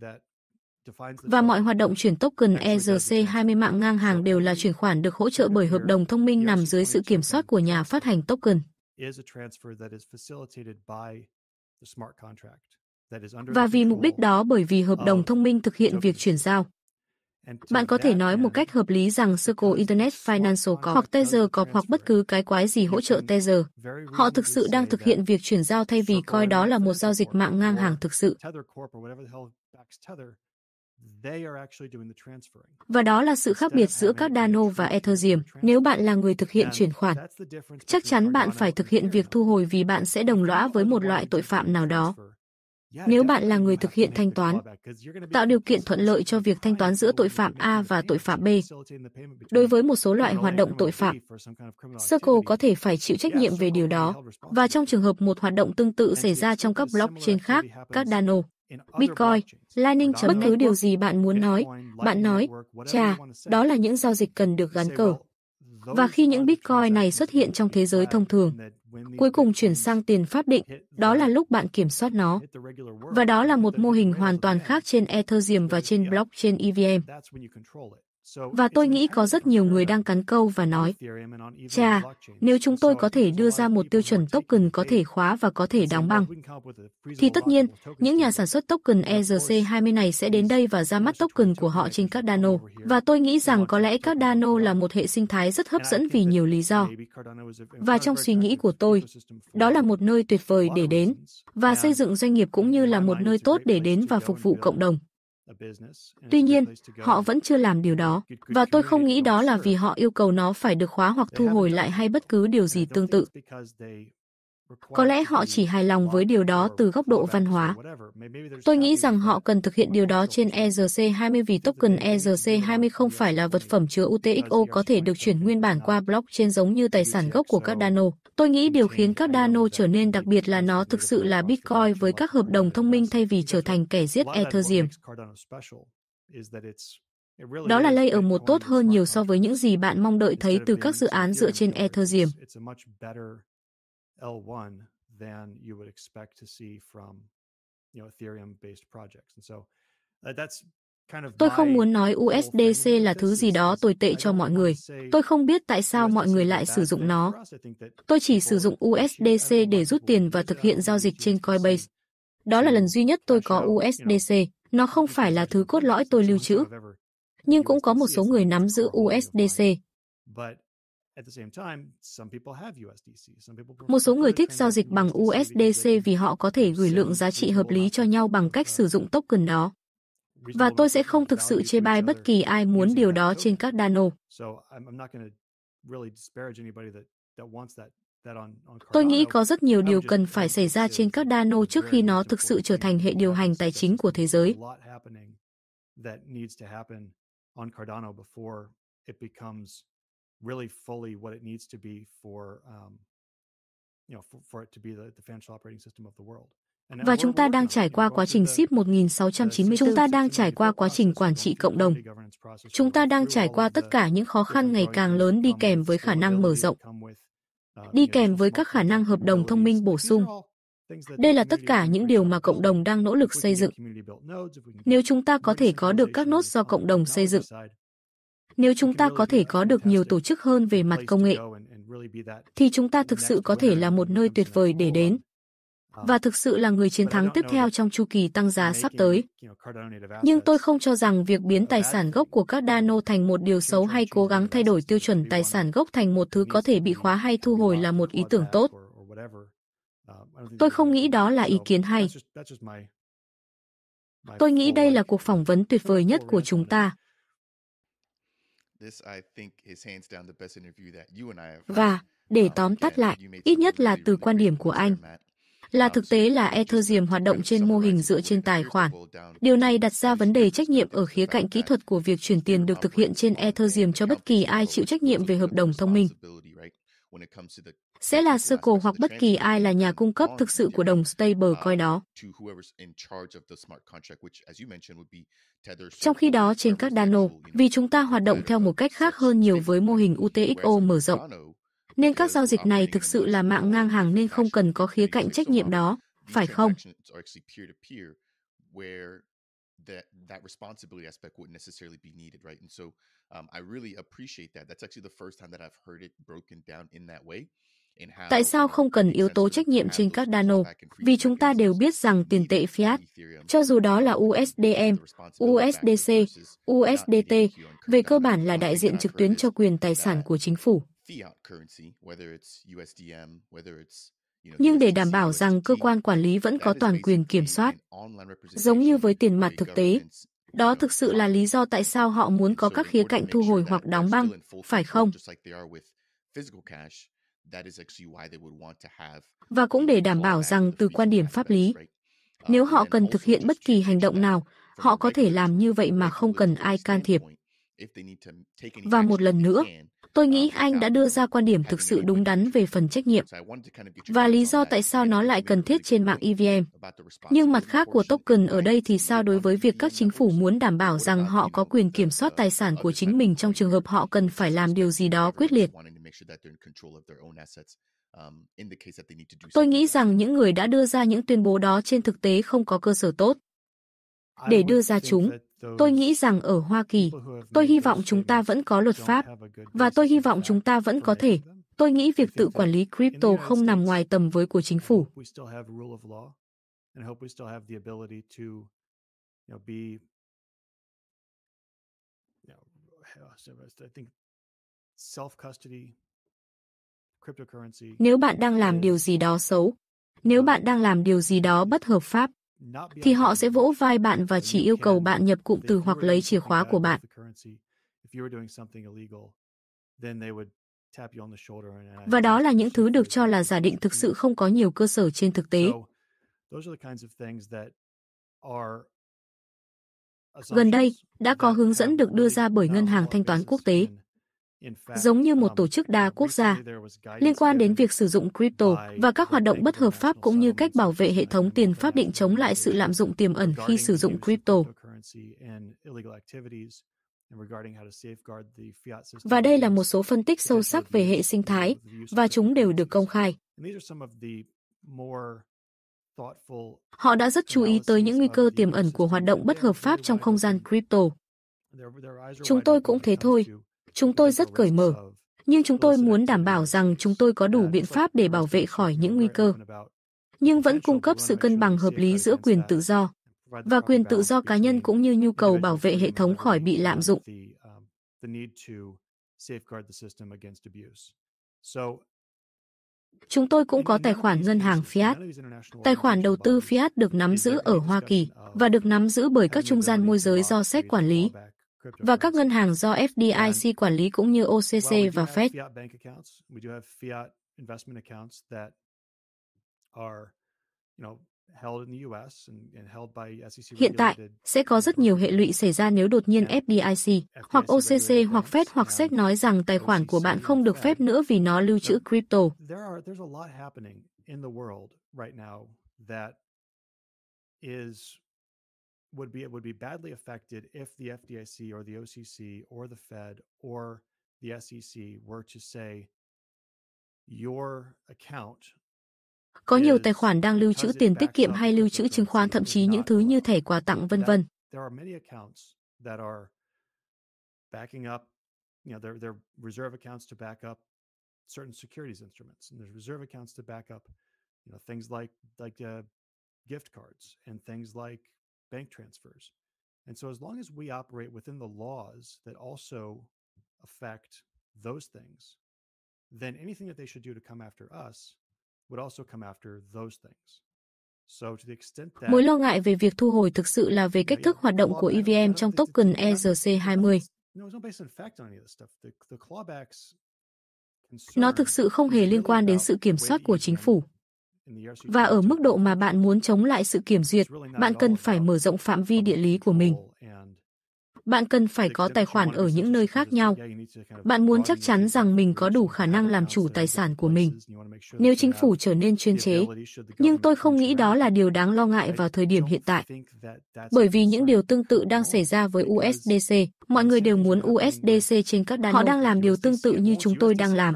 e Và mọi hoạt động chuyển token ERC20 mạng ngang hàng đều là chuyển khoản được hỗ trợ bởi hợp đồng thông minh nằm dưới sự kiểm soát của nhà phát hành token. Và vì mục đích đó bởi vì hợp đồng thông minh thực hiện việc chuyển giao. Bạn có thể nói một cách hợp lý rằng Circle Internet Financial Corp hoặc Tether ờ, Corp hoặc bất cứ cái quái gì hỗ trợ Tether. Họ thực sự đang thực hiện việc chuyển giao thay vì coi đó là một giao dịch mạng ngang hàng thực sự. Và đó là sự khác biệt giữa các Dano và Ethereum. Nếu bạn là người thực hiện chuyển khoản, chắc chắn bạn phải thực hiện việc thu hồi vì bạn sẽ đồng lõa với một loại tội phạm nào đó. Nếu bạn là người thực hiện thanh toán, tạo điều kiện thuận lợi cho việc thanh toán giữa tội phạm A và tội phạm B. Đối với một số loại hoạt động tội phạm, Circle có thể phải chịu trách nhiệm về điều đó. Và trong trường hợp một hoạt động tương tự xảy ra trong các blockchain khác, các Dano, Bitcoin, Lightning bất cứ điều gì bạn muốn nói, bạn nói, chà, đó là những giao dịch cần được gắn cờ. Và khi những Bitcoin này xuất hiện trong thế giới thông thường, Cuối cùng chuyển sang tiền pháp định, đó là lúc bạn kiểm soát nó. Và đó là một mô hình hoàn toàn khác trên Ethereum và trên blockchain EVM. Và tôi nghĩ có rất nhiều người đang cắn câu và nói, cha nếu chúng tôi có thể đưa ra một tiêu chuẩn token có thể khóa và có thể đóng băng, thì tất nhiên, những nhà sản xuất token ERC20 này sẽ đến đây và ra mắt token của họ trên Cardano. Và tôi nghĩ rằng có lẽ các Cardano là một hệ sinh thái rất hấp dẫn vì nhiều lý do. Và trong suy nghĩ của tôi, đó là một nơi tuyệt vời để đến, và xây dựng doanh nghiệp cũng như là một nơi tốt để đến và phục vụ cộng đồng. Tuy nhiên, họ vẫn chưa làm điều đó, và tôi không nghĩ đó là vì họ yêu cầu nó phải được khóa hoặc thu hồi lại hay bất cứ điều gì tương tự. Có lẽ họ chỉ hài lòng với điều đó từ góc độ văn hóa. Tôi nghĩ rằng họ cần thực hiện điều đó trên ERC20 vì token ERC20 không phải là vật phẩm chứa UTXO có thể được chuyển nguyên bản qua blockchain giống như tài sản gốc của Cardano. Tôi nghĩ điều khiến Cardano trở nên đặc biệt là nó thực sự là Bitcoin với các hợp đồng thông minh thay vì trở thành kẻ giết Ethereum. Đó là lây ở một tốt hơn nhiều so với những gì bạn mong đợi thấy từ các dự án dựa trên Ethereum. L1 than you would expect to see from you know Ethereum based projects. And so uh, that's Tôi không muốn nói USDC là thứ gì đó tồi tệ cho mọi người. Tôi không biết tại sao mọi người lại sử dụng nó. Tôi chỉ sử dụng USDC để rút tiền và thực hiện giao dịch trên Coinbase. Đó là lần duy nhất tôi có USDC. Nó không phải là thứ cốt lõi tôi lưu trữ. Nhưng cũng có một số người nắm giữ USDC. Một số người thích giao dịch bằng USDC vì họ có thể gửi lượng giá trị hợp lý cho nhau bằng cách uh, sử dụng token đó. Và tôi sẽ không thực sự chê bai bất kỳ ai muốn điều đó trên các Cardano. Tôi nghĩ có rất nhiều điều cần phải xảy ra trên các Cardano trước khi nó thực sự trở thành hệ điều hành tài chính của thế giới really fully what it needs to be for um, you know for, for it to be the, the financial operating system of the world. Và chúng ta đang trải qua quá trình ship 1694. Chúng ta đang trải qua quá trình quản trị cộng đồng. Chúng ta đang trải qua tất cả những khó khăn ngày càng lớn đi kèm với khả năng mở rộng, uh, đi kèm với các khả năng hợp đồng thông minh bổ sung. Đây là tất cả những điều mà cộng đồng đang nỗ lực xây dựng. Nếu chúng ta có thể có được các nốt do cộng đồng xây dựng, nếu chúng ta có thể có được nhiều tổ chức hơn về mặt công nghệ, thì chúng ta thực sự có thể là một nơi tuyệt vời để đến và thực sự là người chiến thắng tiếp theo trong chu kỳ tăng giá sắp tới. Nhưng tôi không cho rằng việc biến tài sản gốc của các Cardano thành một điều xấu hay cố gắng thay đổi tiêu chuẩn tài sản gốc thành một thứ có thể bị khóa hay thu hồi là một ý tưởng tốt. Tôi không nghĩ đó là ý kiến hay. Tôi nghĩ đây là cuộc phỏng vấn tuyệt vời nhất của chúng ta. Và, để um, tóm tắt lại, ít nhất là từ quan điểm của anh, là um, thực tế là Ethereum hoạt động trên mô hình dựa trên tài khoản. Điều này đặt ra vấn đề trách nhiệm ở khía cạnh kỹ thuật của việc chuyển tiền được thực hiện trên Ethereum cho bất kỳ ai chịu trách nhiệm về hợp đồng thông minh sẽ là sơ cổ hoặc bất kỳ ai là nhà cung cấp thực sự của đồng stablecoin đó. Trong khi đó trên các Dano, vì chúng ta hoạt động theo một cách khác hơn nhiều với mô hình UTXO mở rộng, nên các giao dịch này thực sự là mạng ngang hàng nên không cần có khía cạnh trách nhiệm đó, phải không? um, I really appreciate that. That's actually the first time that I've heard it broken down in that way. Tại sao không cần yếu tố trách nhiệm trên các Cardano? Vì chúng ta đều biết rằng tiền tệ fiat, cho dù đó là USDM, USDC, USDT, về cơ bản là đại diện trực tuyến cho quyền tài sản của chính phủ. Nhưng để đảm bảo rằng cơ quan quản lý vẫn có toàn quyền kiểm soát, giống như với tiền mặt thực tế, đó thực sự là lý do tại sao họ muốn có các khía cạnh thu hồi hoặc đóng băng, phải không? Và cũng để đảm bảo rằng từ quan điểm pháp lý, um, nếu họ cần thực hiện bất kỳ hành động nào, họ có thể làm như vậy mà không cần ai can thiệp. Và một lần nữa, Tôi nghĩ anh đã đưa ra quan điểm thực sự đúng đắn về phần trách nhiệm và lý do tại sao nó lại cần thiết trên mạng EVM. Nhưng mặt khác của token ở đây thì sao đối với việc các chính phủ muốn đảm bảo rằng họ có quyền kiểm soát tài sản của chính mình trong trường hợp họ cần phải làm điều gì đó quyết liệt. Tôi nghĩ rằng những người đã đưa ra những tuyên bố đó trên thực tế không có cơ sở tốt để đưa ra chúng. Tôi nghĩ rằng ở Hoa Kỳ, tôi hy vọng chúng ta vẫn có luật pháp và tôi hy vọng chúng ta vẫn có thể. Tôi nghĩ việc tự quản lý crypto không nằm ngoài tầm với của chính phủ. Nếu bạn đang làm điều gì đó xấu, nếu bạn đang làm điều gì đó bất hợp pháp, thì họ sẽ vỗ vai bạn và chỉ yêu cầu bạn nhập cụm từ hoặc lấy chìa khóa của bạn. Và đó là những thứ được cho là giả định thực sự không có nhiều cơ sở trên thực tế. Gần đây, đã có hướng dẫn được đưa ra bởi Ngân hàng Thanh toán Quốc tế giống như một um, tổ chức đa quốc gia liên quan đến việc sử dụng crypto và các hoạt động bất hợp pháp cũng như cách bảo vệ hệ thống tiền pháp định chống lại sự lạm dụng tiềm ẩn khi sử dụng crypto. Và đây là một số phân tích sâu sắc về hệ sinh thái và chúng đều được công khai. Họ đã rất chú ý tới những nguy cơ tiềm ẩn của hoạt động bất hợp pháp trong không gian crypto. Chúng tôi cũng thế thôi, Chúng tôi rất cởi mở, nhưng chúng tôi muốn đảm bảo rằng chúng tôi có đủ biện pháp để bảo vệ khỏi những nguy cơ, nhưng vẫn cung cấp sự cân bằng hợp lý giữa quyền tự do và quyền tự do cá nhân cũng như nhu cầu bảo vệ hệ thống khỏi bị lạm dụng. Chúng tôi cũng có tài khoản ngân hàng Fiat. Tài khoản đầu tư Fiat được nắm giữ ở Hoa Kỳ và được nắm giữ bởi các trung gian môi giới do SEC quản lý, và các ngân hàng do FDIC quản lý cũng như OCC và Fed. E Hiện tại, sẽ có rất nhiều hệ lụy xảy ra nếu đột nhiên FDIC, hoặc OCC hoặc Fed hoặc SEC nói rằng tài khoản của bạn không được phép nữa vì nó lưu trữ crypto. is would be it would be badly affected if the FDIC or the OCC or the Fed or the SEC were to say your account Có nhiều tài khoản đang lưu trữ tiền tiết kiệm hay lưu trữ chứng khoán, thậm chí những thứ như thẻ quà tặng vân vân. There are many accounts that are backing up, you know, there there are reserve accounts to back up certain securities instruments, and there's reserve accounts to back up, you know, things like like uh, gift cards and things like bank transfers. And so, as long as we operate within the laws that also affect those things, then anything that they should do to come after us would also come after those things. Mối lo ngại về việc thu hồi thực sự là về cách thức hoạt động của EVM trong token ERC20. E Nó thực sự không hề liên quan đến sự kiểm soát của chính e phủ. Và ở mức độ mà bạn muốn chống lại sự kiểm duyệt, bạn cần phải mở rộng phạm vi địa lý của mình. Bạn cần phải có tài khoản ở những nơi khác nhau. Bạn muốn chắc chắn rằng mình có đủ khả năng làm chủ tài sản của mình. Nếu chính phủ trở nên chuyên chế, nhưng tôi không nghĩ đó là điều đáng lo ngại vào thời điểm hiện tại. Bởi vì những điều tương tự đang xảy ra với USDC, mọi người đều muốn USDC trên các đàn. Họ đang làm điều tương tự như chúng tôi đang làm.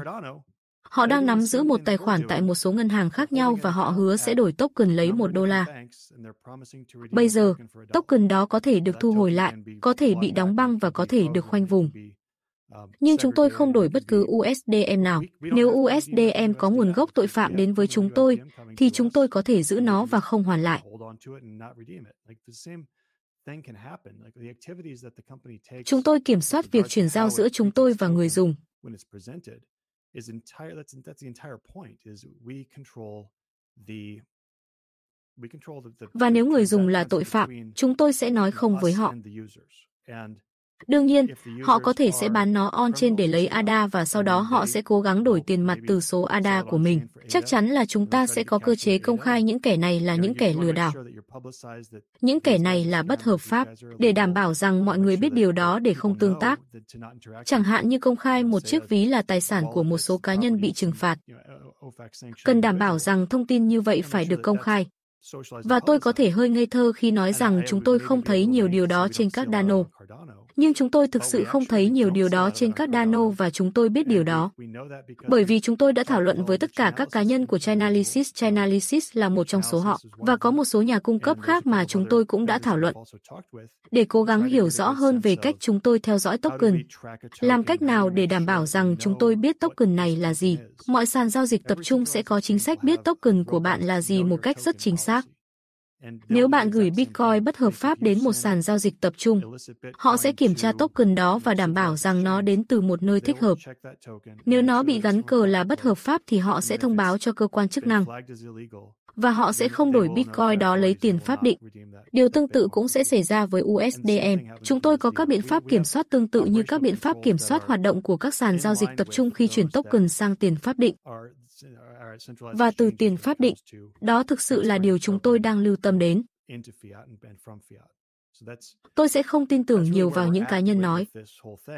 Họ đang nắm giữ một tài khoản tại một số ngân hàng khác nhau và họ hứa sẽ đổi token lấy một đô la. Bây giờ, token đó có thể được thu hồi lại, có thể bị đóng băng và có thể được khoanh vùng. Nhưng chúng tôi không đổi bất cứ USDM nào. Nếu USDM có nguồn gốc tội phạm đến với chúng tôi, thì chúng tôi có thể giữ nó và không hoàn lại. Chúng tôi kiểm soát việc chuyển giao giữa chúng tôi và người dùng is entire that's that's the entire point is we control the Và nếu người dùng là tội phạm, chúng tôi sẽ nói không với họ. Đương nhiên, họ có thể sẽ bán nó on trên để lấy ADA và sau đó họ sẽ cố gắng đổi tiền mặt từ số ADA của mình. Chắc chắn là chúng ta sẽ có cơ chế công khai những kẻ này là những kẻ lừa đảo. Những kẻ này là bất hợp pháp, để đảm bảo rằng mọi người biết điều đó để không tương tác. Chẳng hạn như công khai một chiếc ví là tài sản của một số cá nhân bị trừng phạt. Cần đảm bảo rằng thông tin như vậy phải được công khai. Và tôi có thể hơi ngây thơ khi nói rằng chúng tôi không thấy nhiều điều đó trên các Cardano nhưng chúng tôi thực sự không thấy nhiều điều đó trên các Dano và chúng tôi biết điều đó. Bởi vì chúng tôi đã thảo luận với tất cả các cá nhân của Chainalysis, Chainalysis là một trong số họ, và có một số nhà cung cấp khác mà chúng tôi cũng đã thảo luận. Để cố gắng hiểu rõ hơn về cách chúng tôi theo dõi token, làm cách nào để đảm bảo rằng chúng tôi biết token này là gì, mọi sàn giao dịch tập trung sẽ có chính sách biết token của bạn là gì một cách rất chính xác. Nếu bạn gửi Bitcoin bất hợp pháp đến một sàn giao dịch tập trung, họ sẽ kiểm tra token đó và đảm bảo rằng nó đến từ một nơi thích hợp. Nếu nó bị gắn cờ là bất hợp pháp thì họ sẽ thông báo cho cơ quan chức năng và họ sẽ không đổi Bitcoin đó lấy tiền pháp định. Điều tương tự cũng sẽ xảy ra với USDM. Chúng tôi có các biện pháp kiểm soát tương tự như các biện pháp kiểm soát hoạt động của các sàn giao dịch tập trung khi chuyển token sang tiền pháp định và từ tiền pháp định. Đó thực sự là điều chúng tôi đang lưu tâm đến. Tôi sẽ không tin tưởng nhiều vào những cá nhân nói.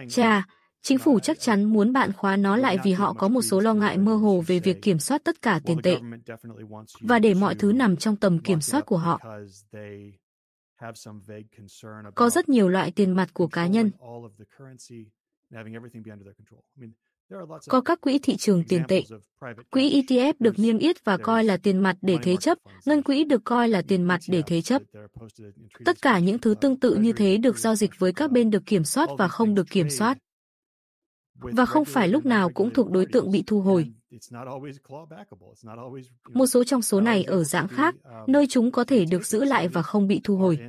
cha, chính phủ chắc chắn muốn bạn khóa nó lại vì họ có một số lo ngại mơ hồ về việc kiểm soát tất cả tiền tệ và để mọi thứ nằm trong tầm kiểm soát của họ. Có rất nhiều loại tiền mặt của cá nhân có các quỹ thị trường tiền tệ. Quỹ ETF được niêm yết và coi là tiền mặt để thế chấp, ngân quỹ được coi là tiền mặt e để thế chấp. Tất cả những thứ uh, tương tự như thế được giao dịch với các bên được kiểm soát và không được kiểm soát. Và không phải lúc nào cũng thuộc đối tượng bị thu hồi. Một số trong số này ở dạng khác, um, nơi chúng có thể được giữ lại và không bị thu hồi.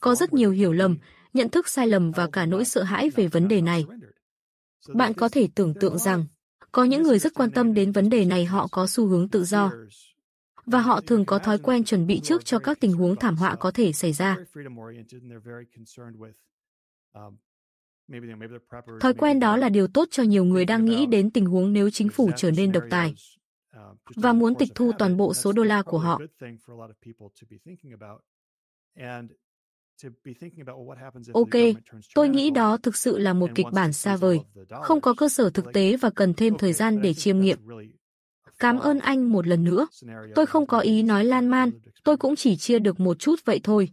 Có rất nhiều hiểu lầm, nhận thức sai lầm và cả nỗi sợ hãi về vấn đề này. Bạn có thể tưởng tượng rằng, có những người rất quan tâm đến vấn đề này họ có xu hướng tự do. Và họ thường có thói quen chuẩn bị trước cho các tình huống thảm họa có thể xảy ra. Thói quen đó là điều tốt cho nhiều người đang nghĩ đến tình huống nếu chính phủ trở nên độc tài và muốn tịch thu toàn bộ số đô la của họ. Ok, tôi nghĩ đó thực sự là một kịch bản xa vời, không có cơ sở thực tế và cần thêm thời gian để chiêm nghiệm. Cảm ơn anh một lần nữa. Tôi không có ý nói lan man, tôi cũng chỉ chia được một chút vậy thôi.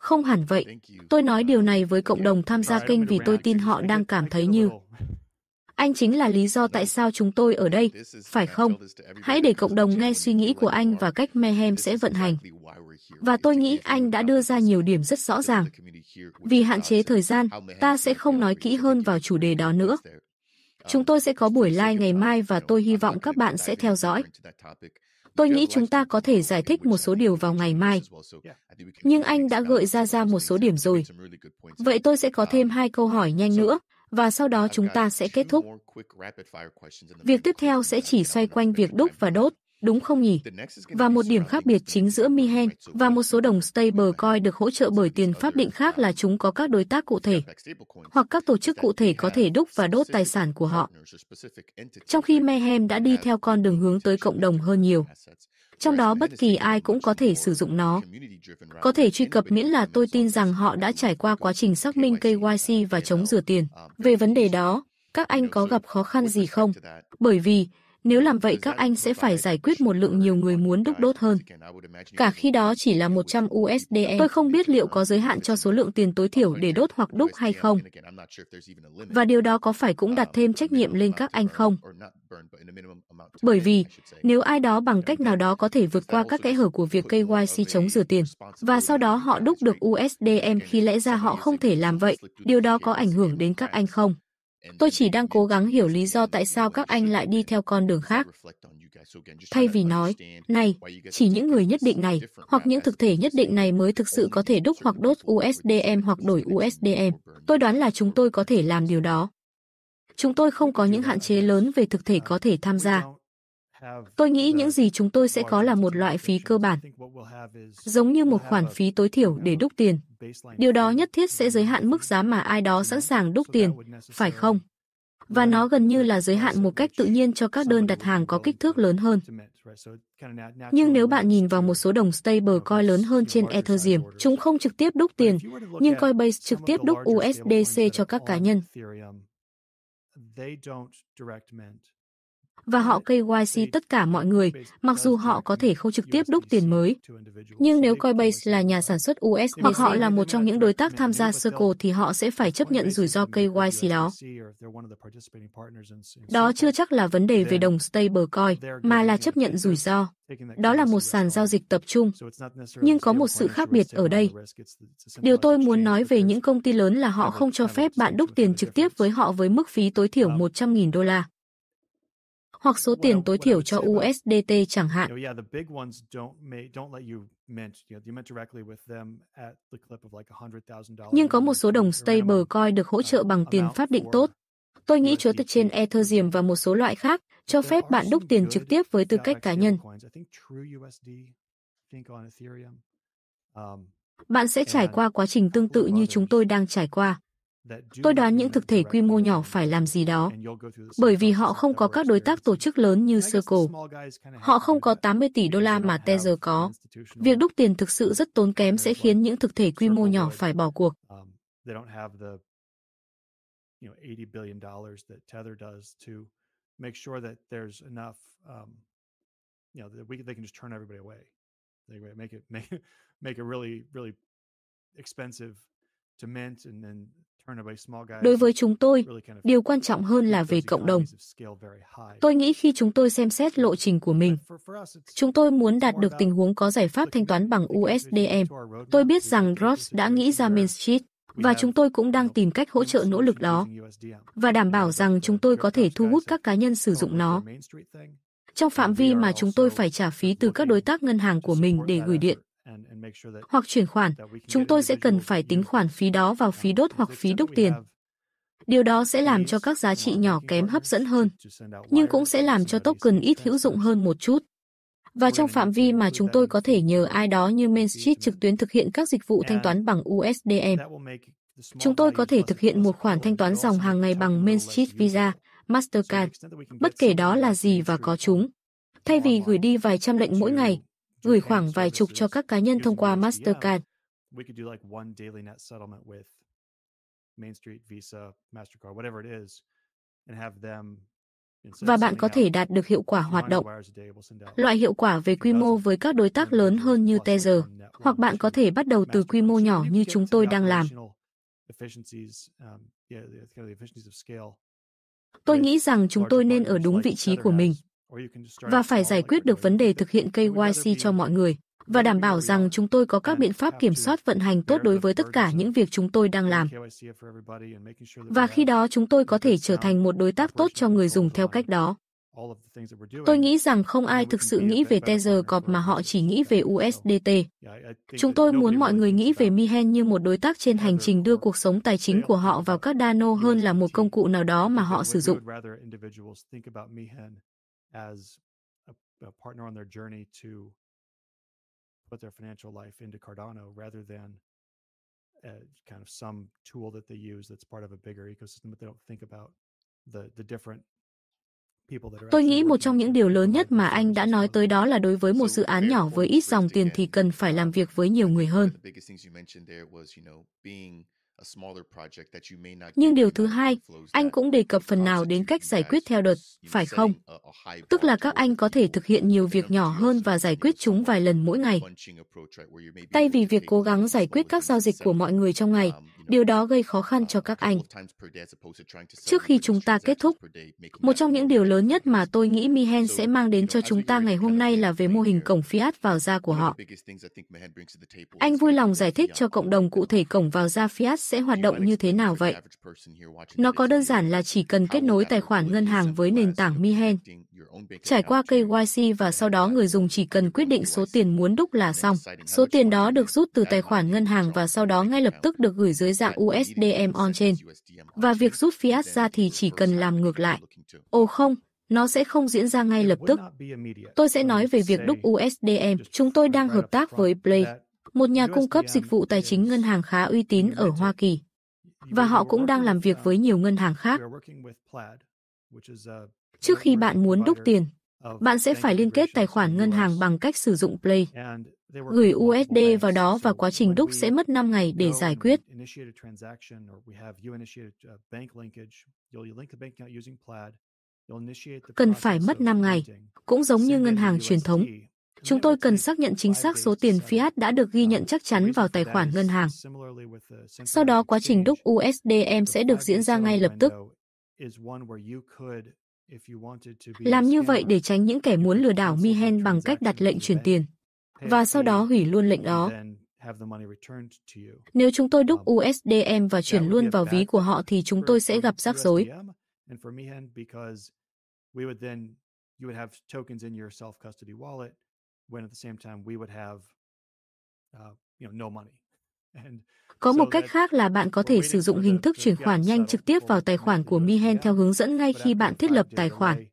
Không hẳn vậy. Tôi nói điều này với cộng đồng tham gia kênh vì tôi tin họ đang cảm thấy như anh chính là lý do tại sao chúng tôi ở đây, phải không? Hãy để cộng đồng nghe suy nghĩ của anh và cách Mehem sẽ vận hành và tôi nghĩ anh đã đưa ra nhiều điểm rất rõ ràng. Vì hạn chế thời gian, ta sẽ không nói kỹ hơn vào chủ đề đó nữa. Chúng tôi sẽ có buổi live ngày mai và tôi hy vọng các bạn sẽ theo dõi. Tôi nghĩ chúng ta có thể giải thích một số điều vào ngày mai. Nhưng anh đã gợi ra ra một số điểm rồi. Vậy tôi sẽ có thêm hai câu hỏi nhanh nữa và sau đó chúng ta sẽ kết thúc. Việc tiếp theo sẽ chỉ xoay quanh việc đúc và đốt đúng không nhỉ? Và một điểm khác biệt chính giữa Mihen và một số đồng stablecoin được hỗ trợ bởi tiền pháp định khác là chúng có các đối tác cụ thể hoặc các tổ chức cụ thể có thể đúc và đốt tài sản của họ. Trong khi Mihen đã đi theo con đường hướng tới cộng đồng hơn nhiều. Trong đó bất kỳ ai cũng có thể sử dụng nó. Có thể truy cập miễn là tôi tin rằng họ đã trải qua quá trình xác minh KYC và chống rửa tiền. Về vấn đề đó, các anh có gặp khó khăn gì không? Bởi vì nếu làm vậy các anh sẽ phải giải quyết một lượng nhiều người muốn đúc đốt hơn. Cả khi đó chỉ là 100 USD. E. Tôi không biết liệu có giới hạn cho số lượng tiền tối thiểu để đốt hoặc đúc hay không. Và điều đó có phải cũng đặt thêm trách nhiệm lên các anh không? Bởi vì, nếu ai đó bằng cách nào đó có thể vượt qua các kẽ hở của việc KYC chống rửa tiền, và sau đó họ đúc được USDM e khi lẽ ra họ không thể làm vậy, điều đó có ảnh hưởng đến các anh không? Tôi chỉ đang cố gắng hiểu lý do tại sao các anh lại đi theo con đường khác. Thay vì nói, này, chỉ những người nhất định này, hoặc những thực thể nhất định này mới thực sự có thể đúc hoặc đốt USDM hoặc đổi USDM, tôi đoán là chúng tôi có thể làm điều đó. Chúng tôi không có những hạn chế lớn về thực thể có thể tham gia. Tôi nghĩ những gì chúng tôi sẽ có là một loại phí cơ bản, giống như một khoản phí tối thiểu để đúc tiền, Điều đó nhất thiết sẽ giới hạn mức giá mà ai đó sẵn sàng đúc tiền, phải không? Và nó gần như là giới hạn một cách tự nhiên cho các đơn đặt hàng có kích thước lớn hơn. Nhưng nếu bạn nhìn vào một số đồng stablecoin lớn hơn trên Ethereum, chúng không trực tiếp đúc tiền, nhưng Coinbase trực tiếp đúc USDC cho các cá nhân và họ KYC tất cả mọi người, mặc dù họ có thể không trực tiếp đúc tiền mới. Nhưng nếu Coinbase là nhà sản xuất US hoặc họ là một trong những đối tác tham gia Circle thì họ sẽ phải chấp nhận rủi ro KYC đó. Đó chưa chắc là vấn đề về đồng stablecoin, mà là chấp nhận rủi ro. Đó là một sàn giao dịch tập trung, nhưng có một sự khác biệt ở đây. Điều tôi muốn nói về những công ty lớn là họ không cho phép bạn đúc tiền trực tiếp với họ với mức phí tối thiểu 100.000 đô la hoặc số tiền tối thiểu cho USDT chẳng hạn. Nhưng có một số đồng stablecoin được hỗ trợ uh, bằng tiền pháp định tốt. Tôi nghĩ chúa từ trên Ethereum và một số loại khác cho phép bạn đúc tiền trực tiếp với tư cách cá nhân. Um, bạn sẽ trải qua quá trình tương tự như chúng tôi đang trải qua. Tôi đoán những thực thể quy mô nhỏ phải làm gì đó, bởi vì họ không có các đối tác tổ chức lớn như Circle. Họ không có 80 tỷ đô la mà Tether có. Việc đúc tiền thực sự rất tốn kém sẽ khiến những thực thể quy mô nhỏ phải bỏ cuộc. Um, make it really, really expensive Đối với chúng tôi, điều quan trọng hơn là về cộng đồng. Tôi nghĩ khi chúng tôi xem xét lộ trình của mình, chúng tôi muốn đạt được tình huống có giải pháp thanh toán bằng USDM. Tôi biết rằng Ross đã nghĩ ra Main Street và chúng tôi cũng đang tìm cách hỗ trợ nỗ lực đó và đảm bảo rằng chúng tôi có thể thu hút các cá nhân sử dụng nó trong phạm vi mà chúng tôi phải trả phí từ các đối tác ngân hàng của mình để gửi điện hoặc chuyển khoản, chúng tôi sẽ cần phải tính khoản phí đó vào phí đốt hoặc phí đúc tiền. Điều đó sẽ làm cho các giá trị nhỏ kém hấp dẫn hơn, nhưng cũng sẽ làm cho token ít hữu dụng hơn một chút. Và trong phạm vi mà chúng tôi có thể nhờ ai đó như Mainstreet trực tuyến thực hiện các dịch vụ thanh toán bằng USDM. E. Chúng tôi có thể thực hiện một khoản thanh toán dòng hàng ngày bằng Mainstreet Visa, Mastercard, bất kể đó là gì và có chúng. Thay vì gửi đi vài trăm lệnh mỗi ngày, gửi khoảng vài chục cho các cá nhân thông qua Mastercard. Và bạn có thể đạt được hiệu quả hoạt động. Loại hiệu quả về quy mô với các đối tác lớn hơn như Tether, hoặc bạn có thể bắt đầu từ quy mô nhỏ như chúng tôi đang làm. Um, tôi nghĩ rằng chúng tôi nên ở đúng vị trí của mình và phải giải quyết được vấn đề thực hiện KYC cho mọi người và đảm bảo rằng chúng tôi có các biện pháp kiểm soát vận hành tốt đối với tất cả những việc chúng tôi đang làm. Và khi đó chúng tôi có thể trở thành một đối tác tốt cho người dùng theo cách đó. Tôi nghĩ rằng không ai thực sự nghĩ về Tether Corp mà họ chỉ nghĩ về USDT. Chúng tôi muốn mọi người nghĩ về Mihen như một đối tác trên hành trình đưa cuộc sống tài chính của họ vào các Dano hơn là một công cụ nào đó mà họ sử dụng as a, a partner on their journey to put their financial life into Cardano rather than uh, kind of some tool that they use that's part of a bigger ecosystem, but they don't think about the the different Tôi nghĩ một trong những điều lớn nhất mà anh đã nói tới đó là đối với một dự án nhỏ với ít dòng tiền thì cần phải làm việc với nhiều người hơn. Nhưng điều thứ hai, anh cũng đề cập phần nào đến cách giải quyết theo đợt, phải không? Tức là các anh có thể thực hiện nhiều việc nhỏ hơn và giải quyết chúng vài lần mỗi ngày. Tay vì việc cố gắng giải quyết các giao dịch của mọi người trong ngày, um, điều đó gây khó khăn um, cho các anh. Trước khi chúng ta kết thúc, một trong những điều lớn nhất mà tôi nghĩ Mihen sẽ mang đến cho chúng ta ngày hôm nay là về mô hình cổng Fiat vào ra của họ. Anh vui lòng giải thích cho cộng đồng cụ thể cổng vào ra Fiat sẽ hoạt động như thế nào vậy? Nó có đơn giản là chỉ cần kết nối tài khoản ngân hàng với nền tảng Mihen, trải qua KYC và sau đó người dùng chỉ cần quyết định số tiền muốn đúc là xong. Số tiền đó được rút từ tài khoản ngân hàng và sau đó ngay lập tức được gửi dưới dạng USDM on-chain. Và việc rút fiat ra thì chỉ cần làm ngược lại. Ồ không, nó sẽ không diễn ra ngay lập tức. Tôi sẽ nói về việc đúc USDM. Chúng tôi đang hợp tác với Play, một nhà cung cấp dịch vụ tài chính ngân hàng khá uy tín ở Hoa Kỳ. Và họ cũng đang làm việc với nhiều ngân hàng khác. Trước khi bạn muốn đúc tiền, bạn sẽ phải liên kết tài khoản ngân hàng bằng cách sử dụng Play. Gửi USD vào đó và quá trình đúc sẽ mất 5 ngày để giải quyết. Cần phải mất 5 ngày, cũng giống như ngân hàng truyền thống. Chúng tôi cần xác nhận chính xác số tiền fiat đã được ghi nhận chắc chắn vào tài khoản ngân hàng. Sau đó quá trình đúc USDM sẽ được diễn ra ngay lập tức. Làm như vậy để tránh những kẻ muốn lừa đảo Mihen bằng cách đặt lệnh chuyển tiền và sau đó hủy luôn lệnh đó. Nếu chúng tôi đúc USDM và chuyển luôn vào ví của họ thì chúng tôi sẽ gặp rắc rối. And for Mihen, because we would then, you would have tokens in your self-custody wallet, when at the same time we would have uh, you know no money có một cách khác là bạn có thể sử dụng hình thức chuyển khoản nhanh trực tiếp vào tài khoản của Mihen theo hướng dẫn ngay khi bạn thiết lập tài khoản.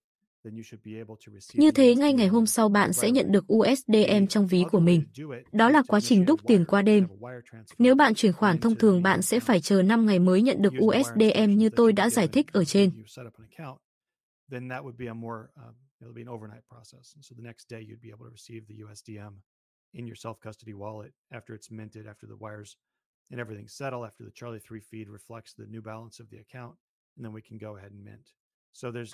Như thế, ngay ngày hôm sau bạn sẽ nhận được USDM trong ví của mình. Đó là quá trình đúc tiền qua đêm. Nếu bạn chuyển khoản thông thường, bạn sẽ phải chờ 5 ngày mới nhận được USDM như tôi đã giải thích ở trên. It'll be an overnight process. And so the next day, you'd be able to receive the USDM in your self custody wallet after it's minted, after the wires and everything settle, after the Charlie 3 feed reflects the new balance of the account. And then we can go ahead and mint.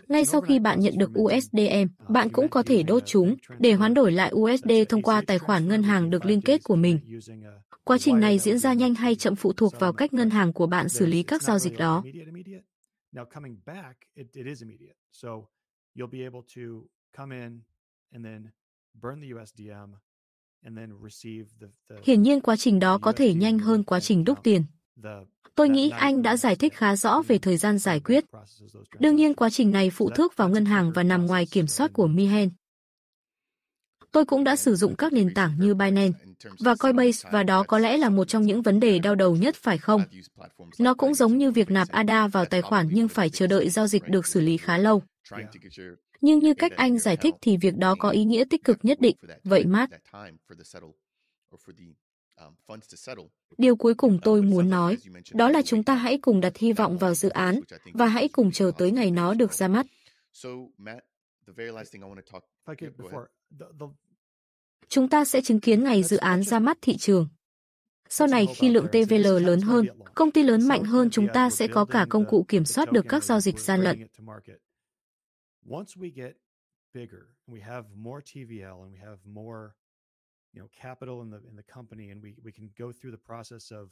Ngay sau khi bạn nhận được USDM, uh, bạn cũng có thể đốt chúng để hoán đổi lại USD thông qua tài khoản ngân hàng được liên kết của mình. Uh, Quá trình này diễn ra nhanh hay chậm phụ thuộc vào cách ngân hàng của bạn xử lý các giao dịch đó you'll be able to come in and then burn the USDM and then receive the, the Hiển nhiên quá trình đó có thể nhanh hơn quá trình đúc tiền. Tôi nghĩ anh đã giải thích khá rõ về thời gian giải quyết. Đương nhiên quá trình này phụ thuộc vào ngân hàng và nằm ngoài kiểm soát của Mihen. Tôi cũng đã sử dụng các nền tảng như Binance và Coinbase và đó có lẽ là một trong những vấn đề đau đầu nhất phải không? Nó cũng giống như việc nạp ADA vào tài khoản nhưng phải chờ đợi giao dịch được xử lý khá lâu. Nhưng như cách anh giải thích thì việc đó có ý nghĩa tích cực nhất định. Vậy Matt, Điều cuối cùng uh, tôi muốn nói, đó là chúng ta hãy cùng đặt hy vọng vào dự án và hãy cùng chờ tới ngày nó được ra mắt. Chúng ta sẽ chứng kiến ngày dự án ra mắt thị trường. Sau này khi lượng TVL lớn hơn, công ty lớn mạnh hơn chúng ta sẽ có cả công cụ kiểm soát được các giao dịch gian lận. once we get bigger and we have more TVL and we have more you know capital in the in the company and we we can go through the process of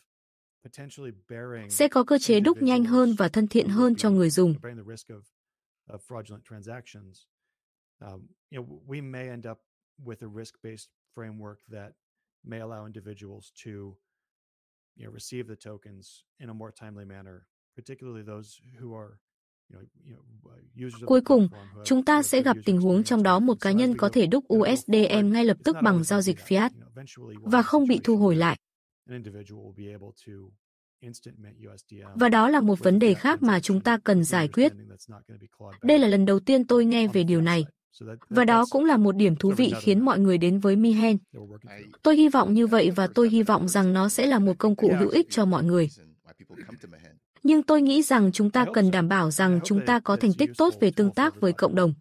sẽ có cơ chế đúc nhanh hơn và thân thiện hơn cho người dùng. receive the tokens in a more timely manner, particularly those who are Uh, Cuối cùng, chúng ta sẽ gặp tình huống trong đó một cá nhân có thể đúc USDM ngay lập tức bằng giao dịch fiat và không bị thu hồi lại. Và đó là một vấn đề khác mà chúng ta cần giải quyết. Đây là lần đầu tiên tôi nghe về điều này. Và đó cũng là một điểm thú vị khiến mọi người đến với Mihen. Tôi hy vọng như vậy và tôi hy vọng rằng nó sẽ là một công cụ hữu ích cho mọi người nhưng tôi nghĩ rằng chúng ta cần đảm bảo rằng chúng ta có thành tích tốt về tương tác với cộng đồng.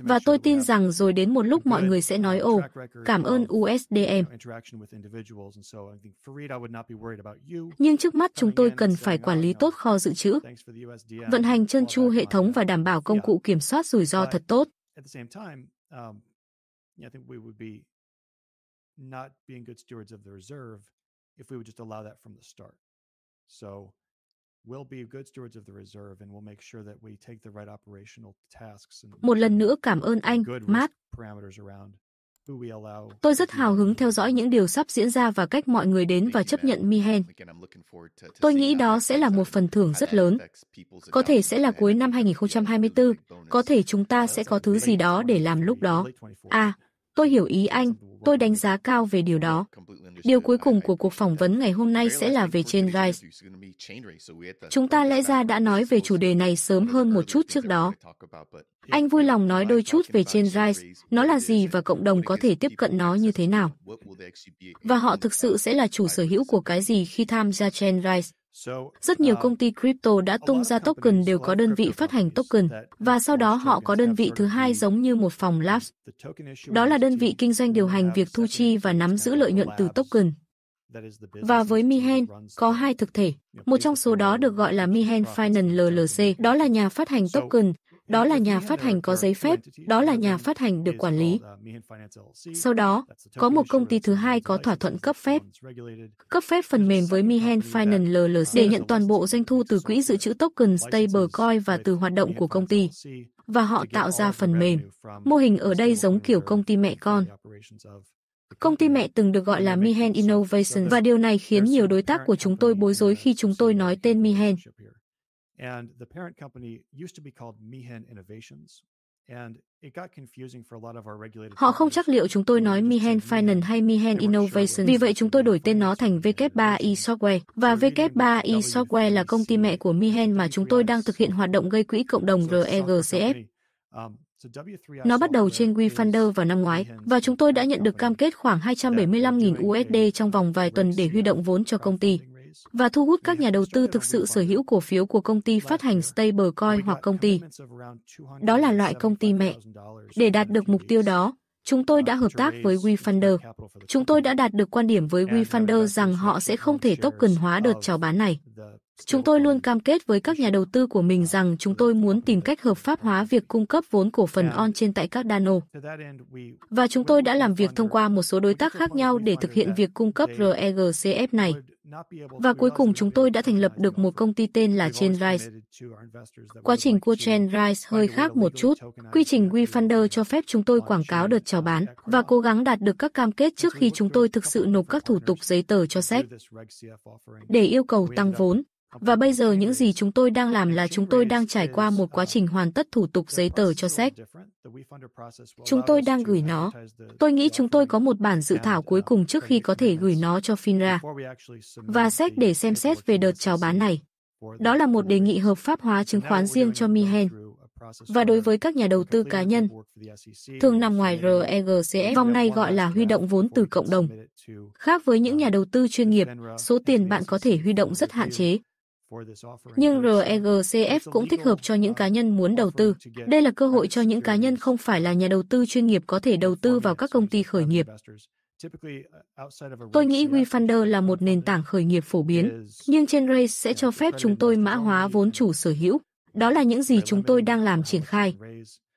Và tôi tin rằng rồi đến một lúc mọi người sẽ nói ồ, cảm ơn USDM. Nhưng trước mắt chúng tôi cần phải oh, quản lý tốt kho dự trữ, vận hành chân chu hệ thống và đảm bảo công cụ kiểm soát rủi ro thật tốt. Um, so một lần nữa cảm ơn anh, Matt. Tôi rất hào hứng theo dõi những điều sắp diễn ra và cách mọi người đến và chấp nhận Mihen. Tôi nghĩ đó sẽ là một phần thưởng rất lớn. Có thể sẽ là cuối năm 2024, có thể chúng ta sẽ có thứ gì đó để làm lúc đó. À, Tôi hiểu ý anh, tôi đánh giá cao về điều đó. Điều cuối cùng của cuộc phỏng vấn ngày hôm nay sẽ là về chain rice. Chúng ta lẽ ra đã nói về chủ đề này sớm hơn một chút trước đó. Anh vui lòng nói đôi chút về chain rice, nó là gì và cộng đồng có thể tiếp cận nó như thế nào. Và họ thực sự sẽ là chủ sở hữu của cái gì khi tham gia chain rice. Rất nhiều công ty crypto đã tung ra token đều có đơn vị phát hành token và sau đó họ có đơn vị thứ hai giống như một phòng labs. Đó là đơn vị kinh doanh điều hành việc thu chi và nắm giữ lợi nhuận từ token. Và với Mihen, có hai thực thể. Một trong số đó được gọi là Mihen Finance LLC, đó là nhà phát hành token, đó là nhà phát hành có giấy phép, đó là nhà phát hành được quản lý. Sau đó, có một công ty thứ hai có thỏa thuận cấp phép, cấp phép phần mềm với Mihen Finance LLC để nhận toàn bộ doanh thu từ quỹ dự trữ token stablecoin và từ hoạt động của công ty và họ tạo ra phần mềm. Mô hình ở đây giống kiểu công ty mẹ con. Công ty mẹ từng được gọi là Mihen Innovation và điều này khiến nhiều đối tác của chúng tôi bối rối khi chúng tôi nói tên Mihen. And the parent company used to be called Mihen Innovations. Họ không chắc liệu chúng tôi nói Mihen Finance hay Mihen Innovation, vì vậy chúng tôi đổi tên nó thành W3i e Software. Và W3i e e Software là công ty mẹ của Mihen mà chúng tôi đang thực hiện hoạt động gây quỹ cộng đồng REGCF. Um, nó bắt đầu trên WeFunder vào năm ngoái, và chúng tôi đã nhận được cam kết khoảng 275.000 USD trong vòng vài tuần để huy động vốn cho công ty và thu hút các nhà đầu tư thực sự sở hữu cổ phiếu của công ty phát hành stablecoin hoặc công ty. Đó là loại công ty mẹ. Để đạt được mục tiêu đó, chúng tôi đã hợp tác với WeFunder. Chúng tôi đã đạt được quan điểm với WeFunder rằng họ sẽ không thể token hóa đợt chào bán này. Chúng tôi luôn cam kết với các nhà đầu tư của mình rằng chúng tôi muốn tìm cách hợp pháp hóa việc cung cấp vốn cổ phần on trên tại các Dano. Và chúng tôi đã làm việc thông qua một số đối tác khác nhau để thực hiện việc cung cấp REGCF này. Và cuối cùng chúng tôi đã thành lập được một công ty tên là Chainrise. Quá trình của Chainrise hơi khác một chút. Quy trình WeFunder cho phép chúng tôi quảng cáo đợt chào bán và cố gắng đạt được các cam kết trước khi chúng tôi thực sự nộp các thủ tục giấy tờ cho SEC để yêu cầu tăng vốn. Và bây giờ những gì chúng tôi đang làm là chúng tôi đang trải qua một quá trình hoàn tất thủ tục giấy tờ cho SEC. Chúng tôi đang gửi nó. Tôi nghĩ chúng tôi có một bản dự thảo cuối cùng trước khi có thể gửi nó cho FINRA và SEC để xem xét về đợt chào bán này. Đó là một đề nghị hợp pháp hóa chứng khoán riêng cho Mihen và đối với các nhà đầu tư cá nhân thường nằm ngoài REGCF vòng này gọi là huy động vốn từ cộng đồng. Khác với những nhà đầu tư chuyên nghiệp, số tiền bạn có thể huy động rất hạn chế. Nhưng REGCF cũng thích hợp cho những cá nhân muốn đầu tư. Đây là cơ hội cho những cá nhân không phải là nhà đầu tư chuyên nghiệp có thể đầu tư vào các công ty khởi nghiệp. Uh, tôi nghĩ WeFunder là một nền tảng khởi nghiệp phổ biến, nhưng trên Race sẽ cho phép chúng tôi mã hóa vốn chủ sở hữu. Đó là những gì chúng tôi đang làm uh, triển khai.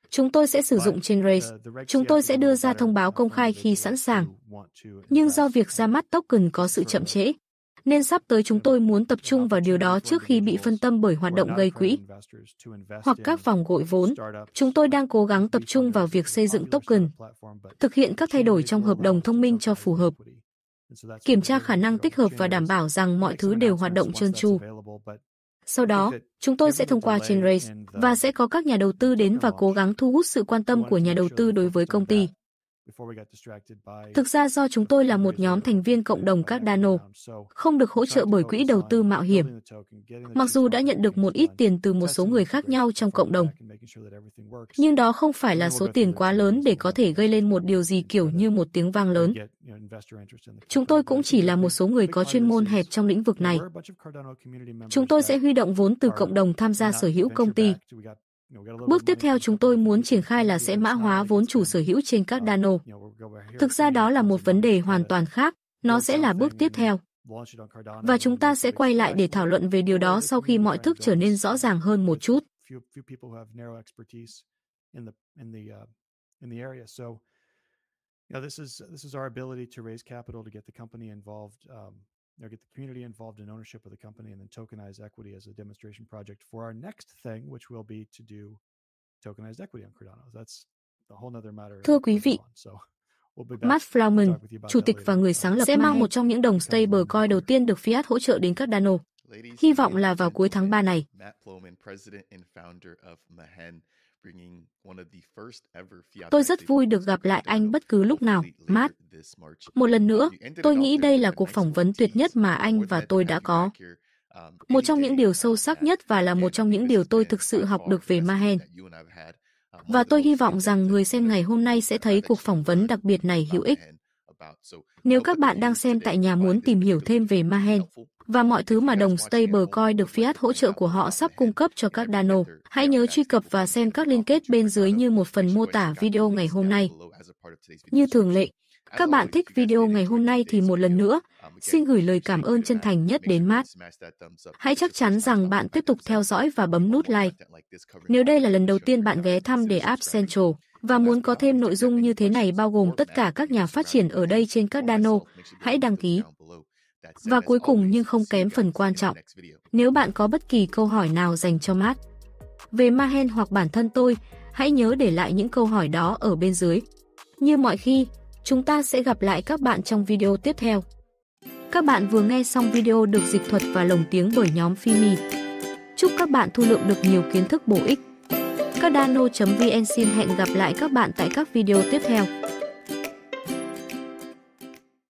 Chúng tôi sẽ sử dụng trên Race. Uh, chúng tôi sẽ đưa ra thông báo công khai khi sẵn sàng. Nhưng do việc ra mắt token có sự chậm trễ, nên sắp tới chúng tôi muốn tập trung vào điều đó trước khi bị phân tâm bởi hoạt động gây quỹ hoặc các vòng gội vốn. Chúng tôi đang cố gắng tập trung vào việc xây dựng token, thực hiện các thay đổi trong hợp đồng thông minh cho phù hợp, kiểm tra khả năng tích hợp và đảm bảo rằng mọi thứ đều hoạt động trơn tru. Sau đó, chúng tôi sẽ thông qua trên Race và sẽ có các nhà đầu tư đến và cố gắng thu hút sự quan tâm của nhà đầu tư đối với công ty. Thực ra do chúng tôi là một nhóm thành viên cộng đồng các Cardano, không được hỗ trợ bởi quỹ đầu tư mạo hiểm. Mặc dù đã nhận được một ít tiền từ một số người khác nhau trong cộng đồng, nhưng đó không phải là số tiền quá lớn để có thể gây lên một điều gì kiểu như một tiếng vang lớn. Chúng tôi cũng chỉ là một số người có chuyên môn hẹp trong lĩnh vực này. Chúng tôi sẽ huy động vốn từ cộng đồng tham gia sở hữu công ty, Bước tiếp theo chúng tôi muốn triển khai là sẽ mã hóa vốn chủ sở hữu trên các Dano. Thực ra đó là một vấn đề hoàn toàn khác, nó sẽ là bước tiếp theo. Và chúng ta sẽ quay lại để thảo luận về điều đó sau khi mọi thức trở nên rõ ràng hơn một chút. this is this is our ability to raise capital to get the company involved um, know, get the community involved in ownership of the company and then tokenize equity as a demonstration project for our next thing, which will be to do tokenized equity on Cardano. That's a whole nother matter. Thưa quý vị, so Matt Flauman, chủ tịch và người sáng lập sẽ mang một trong những đồng stablecoin đầu tiên được Fiat hỗ trợ đến Cardano. Hy vọng là vào cuối tháng 3 này. Tôi rất vui được gặp lại anh bất cứ lúc nào, Matt. Một lần nữa, tôi nghĩ đây là cuộc phỏng vấn tuyệt nhất mà anh và tôi đã có. Một trong những điều sâu sắc nhất và là một trong những điều tôi thực sự học được về Mahen. Và tôi hy vọng rằng người xem ngày hôm nay sẽ thấy cuộc phỏng vấn đặc biệt này hữu ích. Nếu các bạn đang xem tại nhà muốn tìm hiểu thêm về Mahen, và mọi thứ mà đồng stablecoin được fiat hỗ trợ của họ sắp cung cấp cho các dano Hãy nhớ truy cập và xem các liên kết bên dưới như một phần mô tả video ngày hôm nay. Như thường lệ, các bạn thích video ngày hôm nay thì một lần nữa, xin gửi lời cảm ơn chân thành nhất đến Matt. Hãy chắc chắn rằng bạn tiếp tục theo dõi và bấm nút like. Nếu đây là lần đầu tiên bạn ghé thăm để App Central và muốn có thêm nội dung như thế này bao gồm tất cả các nhà phát triển ở đây trên các Dano, hãy đăng ký. Và cuối cùng nhưng không kém phần quan trọng, nếu bạn có bất kỳ câu hỏi nào dành cho Matt về Mahen hoặc bản thân tôi, hãy nhớ để lại những câu hỏi đó ở bên dưới. Như mọi khi, chúng ta sẽ gặp lại các bạn trong video tiếp theo. Các bạn vừa nghe xong video được dịch thuật và lồng tiếng bởi nhóm Fimi. Chúc các bạn thu lượm được nhiều kiến thức bổ ích. Cardano.vn xin hẹn gặp lại các bạn tại các video tiếp theo.